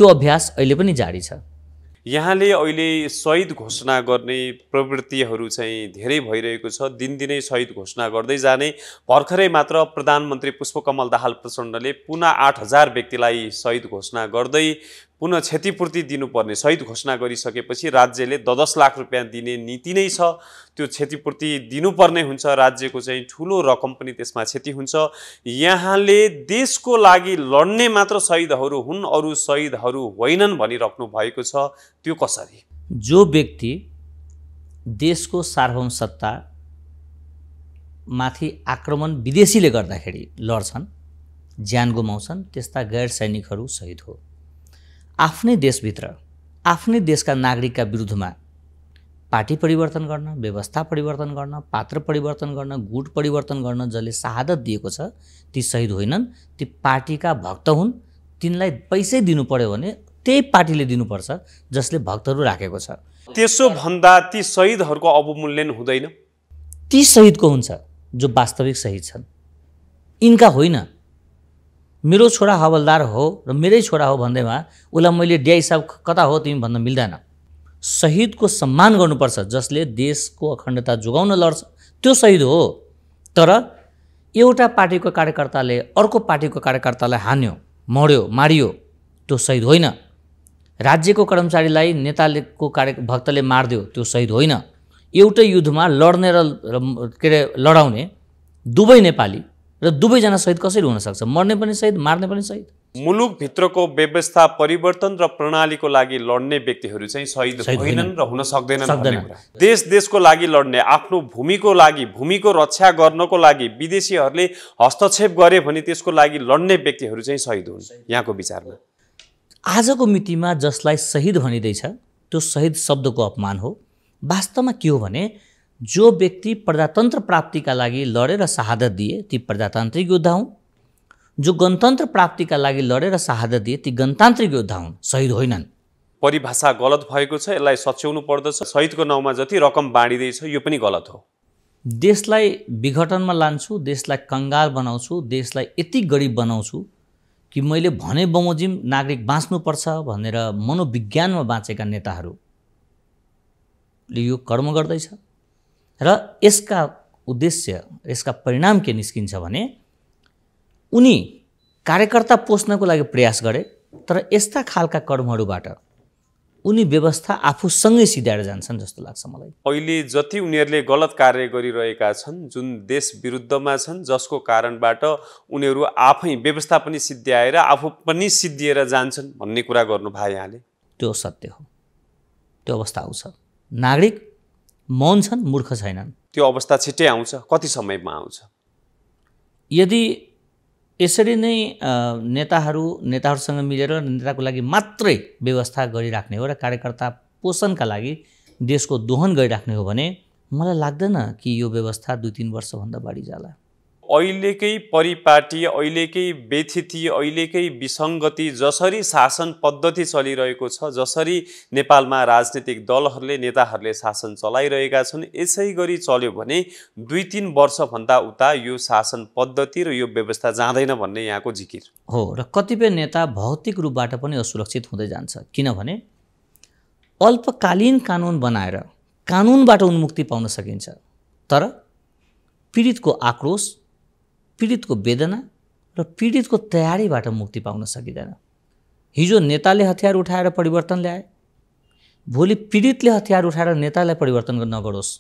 त्यो अभ्यास अहिले पनि जारी छ यहाँले अहिले सहिद घोषणा गर्ने प्रवृत्तिहरू चाहिँ धेरै भइरहेको छ दिनदिनै सहिद घोषणा गर्दै जाने भर्खरै मात्र प्रधानमन्त्री पुष्पकमल दाहाल प्रचण्डले पुनः आठ हजार व्यक्तिलाई सहिद घोषणा गर्दै पुनः क्षतिपूर्ति दिनुपर्ने सहित घोषणा गरिसकेपछि राज्यले द दस लाख रुपियाँ दिने नीति नै छ त्यो क्षतिपूर्ति दिनुपर्ने हुन्छ राज्यको चाहिँ ठुलो रकम पनि त्यसमा क्षति हुन्छ यहाँले देशको लागि लड्ने मात्र शहीदहरू हुन् अरू शहीदहरू होइनन् भनिराख्नु भएको छ त्यो कसरी जो व्यक्ति देशको सार्वभौम सत्ता माथि आक्रमण विदेशीले गर्दाखेरि लड्छन् ज्यान गुमाउँछन् त्यस्ता गैर सैनिकहरू सहिद हो आफ्नै देशभित्र आफ्नै देशका नागरिकका विरुद्धमा पार्टी परिवर्तन गर्न व्यवस्था परिवर्तन गर्न पात्र परिवर्तन गर्न गुट परिवर्तन गर्न जसले शहादत दिएको छ ती सहिद होइनन् ती पार्टीका भक्त हुन् तिनलाई पैसै दिनु पर्यो भने त्यही पार्टीले दिनुपर्छ जसले भक्तहरू राखेको छ त्यसो भन्दा ती सहिदहरूको अवमूल्यन हुँदैन ती सहिदको हुन्छ जो वास्तविक सहिद छन् यिनका होइन मेरो छोरा हवलदार हो र मेरै छोरा हो भन्दैमा उसलाई मैले डिआई साहब कता हो तिमी भन्न मिल्दैन शहीदको सम्मान गर्नुपर्छ जसले देशको अखण्डता जोगाउन लड्छ त्यो सहिद हो तर एउटा पार्टीको कार्यकर्ताले अर्को पार्टीको कार्यकर्तालाई हान्यो मर्यो मारियो त्यो सहिद होइन राज्यको कर्मचारीलाई नेतालेको कार्य भक्तले मारिदियो त्यो शहीद होइन एउटै युद्धमा लड्ने र के अरे लडाउने दुवै नेपाली र दुवैजना सहित कसरी हुनसक्छ मर्ने पनि सहित मार्ने पनि सहित मुलुकभित्रको व्यवस्था परिवर्तन र प्रणालीको लागि लड्ने व्यक्तिहरू चाहिँ शहीद होइनन् र हुन सक्दैनन् देश देशको लागि लड्ने आफ्नो भूमिको लागि भूमिको रक्षा गर्नको लागि विदेशीहरूले हस्तक्षेप गरे भने त्यसको लागि लड्ने व्यक्तिहरू चाहिँ शहीद हुन् यहाँको विचारमा आजको मितिमा जसलाई शहीद भनिँदैछ त्यो शहीद शब्दको अपमान हो वास्तवमा के हो भने जो व्यक्ति प्रजातन्त्र प्राप्तिका लागि लडेर शहादत दिए ती प्रजातान्त्रिक योद्धा हुन् जो गणतन्त्र प्राप्तिका लागि लडेर शहादत दिए ती गणतान्त्रिक योद्धा हुन् सहिद होइनन् परिभाषा गलत भएको छ यसलाई सच्याउनु पर्दछ सहिदको नाउँमा जति रकम बाँडिँदैछ यो पनि गलत हो देशलाई विघटनमा लान्छु देशलाई कङ्गाल बनाउँछु देशलाई यति गरिब बनाउँछु कि मैले भने बमोजिम नागरिक बाँच्नुपर्छ भनेर मनोविज्ञानमा बाँचेका नेताहरूले यो कर्म गर्दैछ र यसका उद्देश्य यसका परिणाम के निस्किन्छ भने उनी कार्यकर्ता पोस्नको लागि प्रयास गरे तर यस्ता खालका कर्महरूबाट उनी व्यवस्था आफूसँगै सिध्याएर जान्छन् जस्तो लाग्छ मलाई अहिले जति उनीहरूले गलत कार्य गरिरहेका छन् जुन देश विरुद्धमा छन् जसको कारणबाट उनीहरू आफै व्यवस्था पनि सिद्ध्याएर आफू पनि सिद्धिएर जान्छन् भन्ने कुरा गर्नुभयो यहाँले त्यो सत्य हो त्यो अवस्था आउँछ नागरिक मौन छन् मूर्ख छैनन् त्यो अवस्था छिट्टै आउँछ कति समयमा आउँछ यदि यसरी नै नेताहरू नेताहरूसँग मिलेर नेताको लागि मात्रै व्यवस्था गरिराख्ने हो र कार्यकर्ता पोषणका लागि देशको दोहन गरिराख्ने हो भने मलाई लाग्दैन कि यो व्यवस्था दुई तिन वर्षभन्दा बढी जाला अहिलेकै परिपाटी अहिलेकै व्यथिति अहिलेकै विसङ्गति जसरी शासन पद्धति चलिरहेको छ जसरी नेपालमा राजनीतिक दलहरूले नेताहरूले शासन चलाइरहेका छन् यसै गरी चल्यो भने दुई तिन वर्षभन्दा उता यो शासन पद्धति र यो व्यवस्था जाँदैन भन्ने यहाँको जिकिर हो र कतिपय नेता भौतिक रूपबाट पनि असुरक्षित हुँदै जान्छ किनभने अल्पकालीन कानुन बनाएर कानुनबाट उन्मुक्ति पाउन सकिन्छ तर पीडितको आक्रोश पीडितको वेदना र पीडितको तयारीबाट मुक्ति पाउन सकिँदैन हिजो नेताले हतियार उठाएर परिवर्तन ल्याए भोलि पीडितले हतियार उठाएर नेतालाई परिवर्तन नगरोस्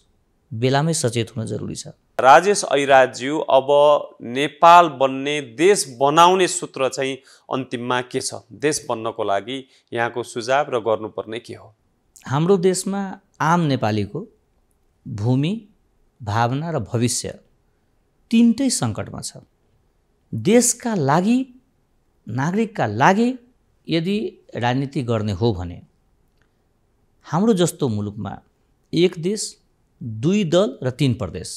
बेलामै सचेत हुन जरुरी छ राजेश ऐराज्यू अब नेपाल बन्ने देश बनाउने सूत्र चाहिँ अन्तिममा के छ देश बन्नको लागि यहाँको सुझाव र गर्नुपर्ने के हो हाम्रो देशमा आम नेपालीको भूमि भावना र भविष्य तिनटै सङ्कटमा छ देशका लागि नागरिकका लागि यदि राजनीति गर्ने हो भने हाम्रो जस्तो मुलुकमा एक देश दुई दल र तिन प्रदेश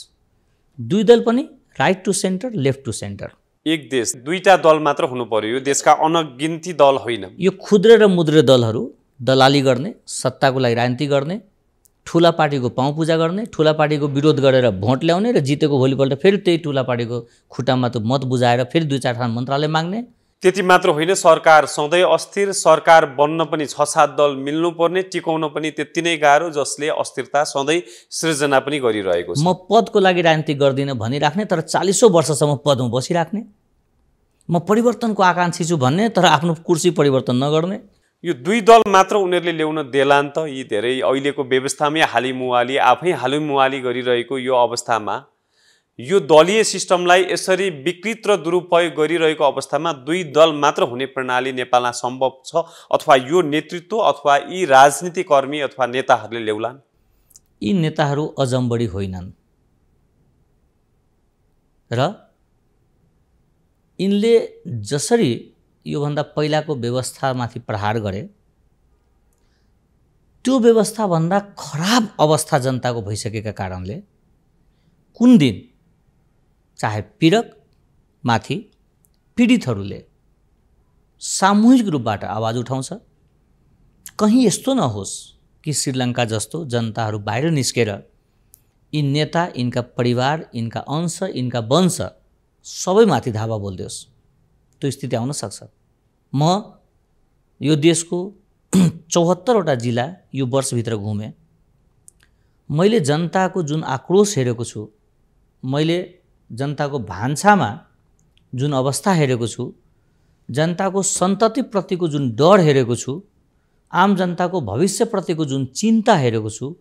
दुई दल पनि right to centre left to centre एक देश दुईवटा दल मात्र हुनु पर्यो यो देशका अनगिन्ती दल होइन यो खुद्रे र मुद्रे दलहरू दलाली गर्ने सत्ताको लागि राजनीति गर्ने ठुला पार्टीको पाउँ पूजा गर्ने ठुला पार्टीको विरोध गरेर भोट ल्याउने र जितेको भोलिपल्ट फेरि त्यही ठुला पार्टीको खुट्टामा त्यो मत बुझाएर फेरि दुई चार ठाउँ मन्त्रालय माग्ने त्यति मात्र होइन सरकार सधैँ अस्थिर सरकार बन्न पनि छ सात दल मिल्नुपर्ने टिकाउन पनि त्यति नै गाह्रो जसले अस्थिरता सधैँ सृजना पनि गरिरहेको छ म पदको लागि राजनीति गर्दिनँ भनिराख्ने तर चालिसौँ वर्षसम्म पदमा बसिराख्ने म परिवर्तनको आकाङ्क्षी छु भन्ने तर आफ्नो कुर्सी परिवर्तन नगर्ने यो दुई दल मात्र उनीहरूले ल्याउन देलान् त यी धेरै अहिलेको व्यवस्थामै हालिमुवाली आफै हालिमुवाली गरिरहेको यो अवस्थामा यो दलीय सिस्टमलाई यसरी विकृत र दुरुपयोग गरिरहेको अवस्थामा दुई दल मात्र हुने प्रणाली नेपालमा सम्भव छ अथवा यो नेतृत्व अथवा यी राजनीतिकर्मी अथवा नेताहरूले ल्याउलान् यी नेताहरू अजम्बडी होइनन् र यिनले जसरी योभन्दा पहिलाको व्यवस्थामाथि प्रहार गरे त्यो व्यवस्थाभन्दा खराब अवस्था जनताको भइसकेका कारणले कुन दिन चाहे पीडकमाथि पीडितहरूले सामूहिक रूपबाट आवाज उठाउँछ कहीँ यस्तो नहोस् कि श्रीलङ्का जस्तो जनताहरू बाहिर निस्केर यी नेता यिनका परिवार यिनका अंश यिनका वंश सबैमाथि धावा बोलिदियोस् त्यो स्थिति आउन सक्छ म यो देशको <clears throat> चौहत्तरवटा जिल्ला यो वर्षभित्र घुमेँ मैले जनताको जुन आक्रोश हेरेको छु मैले जनताको भान्सामा जुन अवस्था हेरेको छु जनताको सन्ततिप्रतिको जुन डर हेरेको छु आम जनताको भविष्यप्रतिको जुन चिन्ता हेरेको छु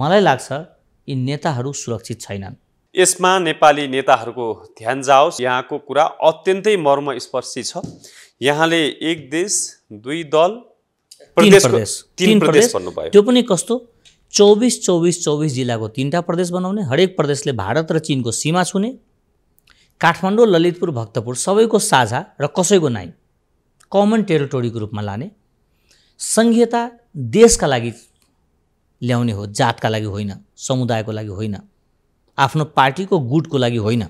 मलाई लाग्छ यी नेताहरू सुरक्षित छैनन् यसमा नेपाली नेताहरूको ध्यान जाओस् यहाँको कुरा अत्यन्तै मर्मस्पर्शी छ यहाँले एक देश दुई दल प्रदेश तिन प्रदेश भन्नुभयो त्यो पनि कस्तो चौबिस चौबिस चौबिस जिल्लाको तिनवटा प्रदेश बनाउने हरेक प्रदेशले भारत र चिनको सीमा छुने काठमाडौँ ललितपुर भक्तपुर सबैको साझा र कसैको नाइ कमन टेरिटोरीको रूपमा लाने सङ्घीयता देशका लागि ल्याउने हो जातका लागि होइन समुदायको लागि होइन आफ्नो पार्टीको गुटको लागि होइन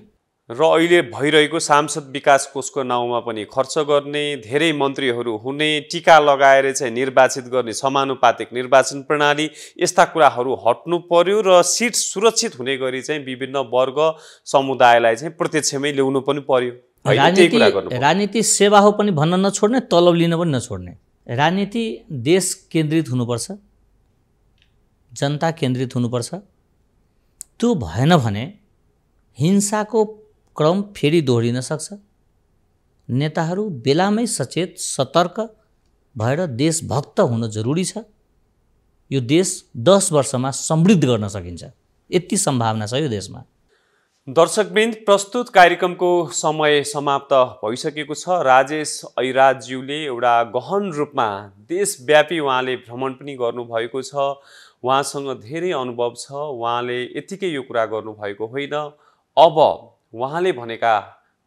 र अहिले भइरहेको सांसद विकास कोषको नाउँमा पनि खर्च गर्ने धेरै मन्त्रीहरू हुने टिका लगाएर चाहिँ निर्वाचित गर्ने समानुपातिक निर्वाचन प्रणाली यस्ता कुराहरू हट्नु पर्यो र सिट सुरक्षित हुने गरी चाहिँ विभिन्न वर्ग समुदायलाई चाहिँ प्रत्यक्षमै ल्याउनु पनि पर्यो राजनीति राजनीति सेवा हो पनि भन्न नछोड्ने तलब लिन पनि नछोड्ने राजनीति देश केन्द्रित हुनुपर्छ जनता केन्द्रित हुनुपर्छ त्यो भएन भने हिंसाको क्रम फेरि दोहोरिन सक्छ नेताहरू बेलामै सचेत सतर्क भएर देशभक्त हुन जरुरी छ यो देश दस वर्षमा समृद्ध गर्न सकिन्छ यति सम्भावना छ यो देशमा दर्शकवृन्द प्रस्तुत कार्यक्रमको समय समाप्त भइसकेको छ राजेश ऐराजज्यूले एउटा गहन रूपमा देशव्यापी उहाँले भ्रमण पनि गर्नुभएको छ उहाँसँग धेरै अनुभव छ उहाँले यत्तिकै यो कुरा गर्नुभएको होइन अब उहाँले भनेका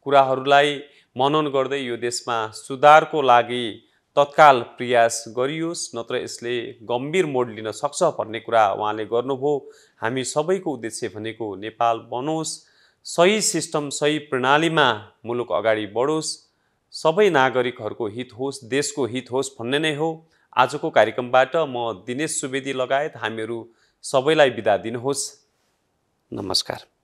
कुराहरूलाई मनन गर्दै यो देशमा सुधारको लागि तत्काल प्रयास गरियोस् नत्र यसले गम्भीर मोड लिन सक्छ भन्ने कुरा उहाँले गर्नुभयो हामी सबैको उद्देश्य भनेको नेपाल बनोस् सही सिस्टम सही प्रणालीमा मुलुक अगाडि बढोस् सबै नागरिकहरूको हित होस् देशको हित होस् भन्ने नै हो आजको कार्यक्रमबाट म दिनेश सुवेदी लगायत हामीहरू सबैलाई बिदा दिनुहोस् नमस्कार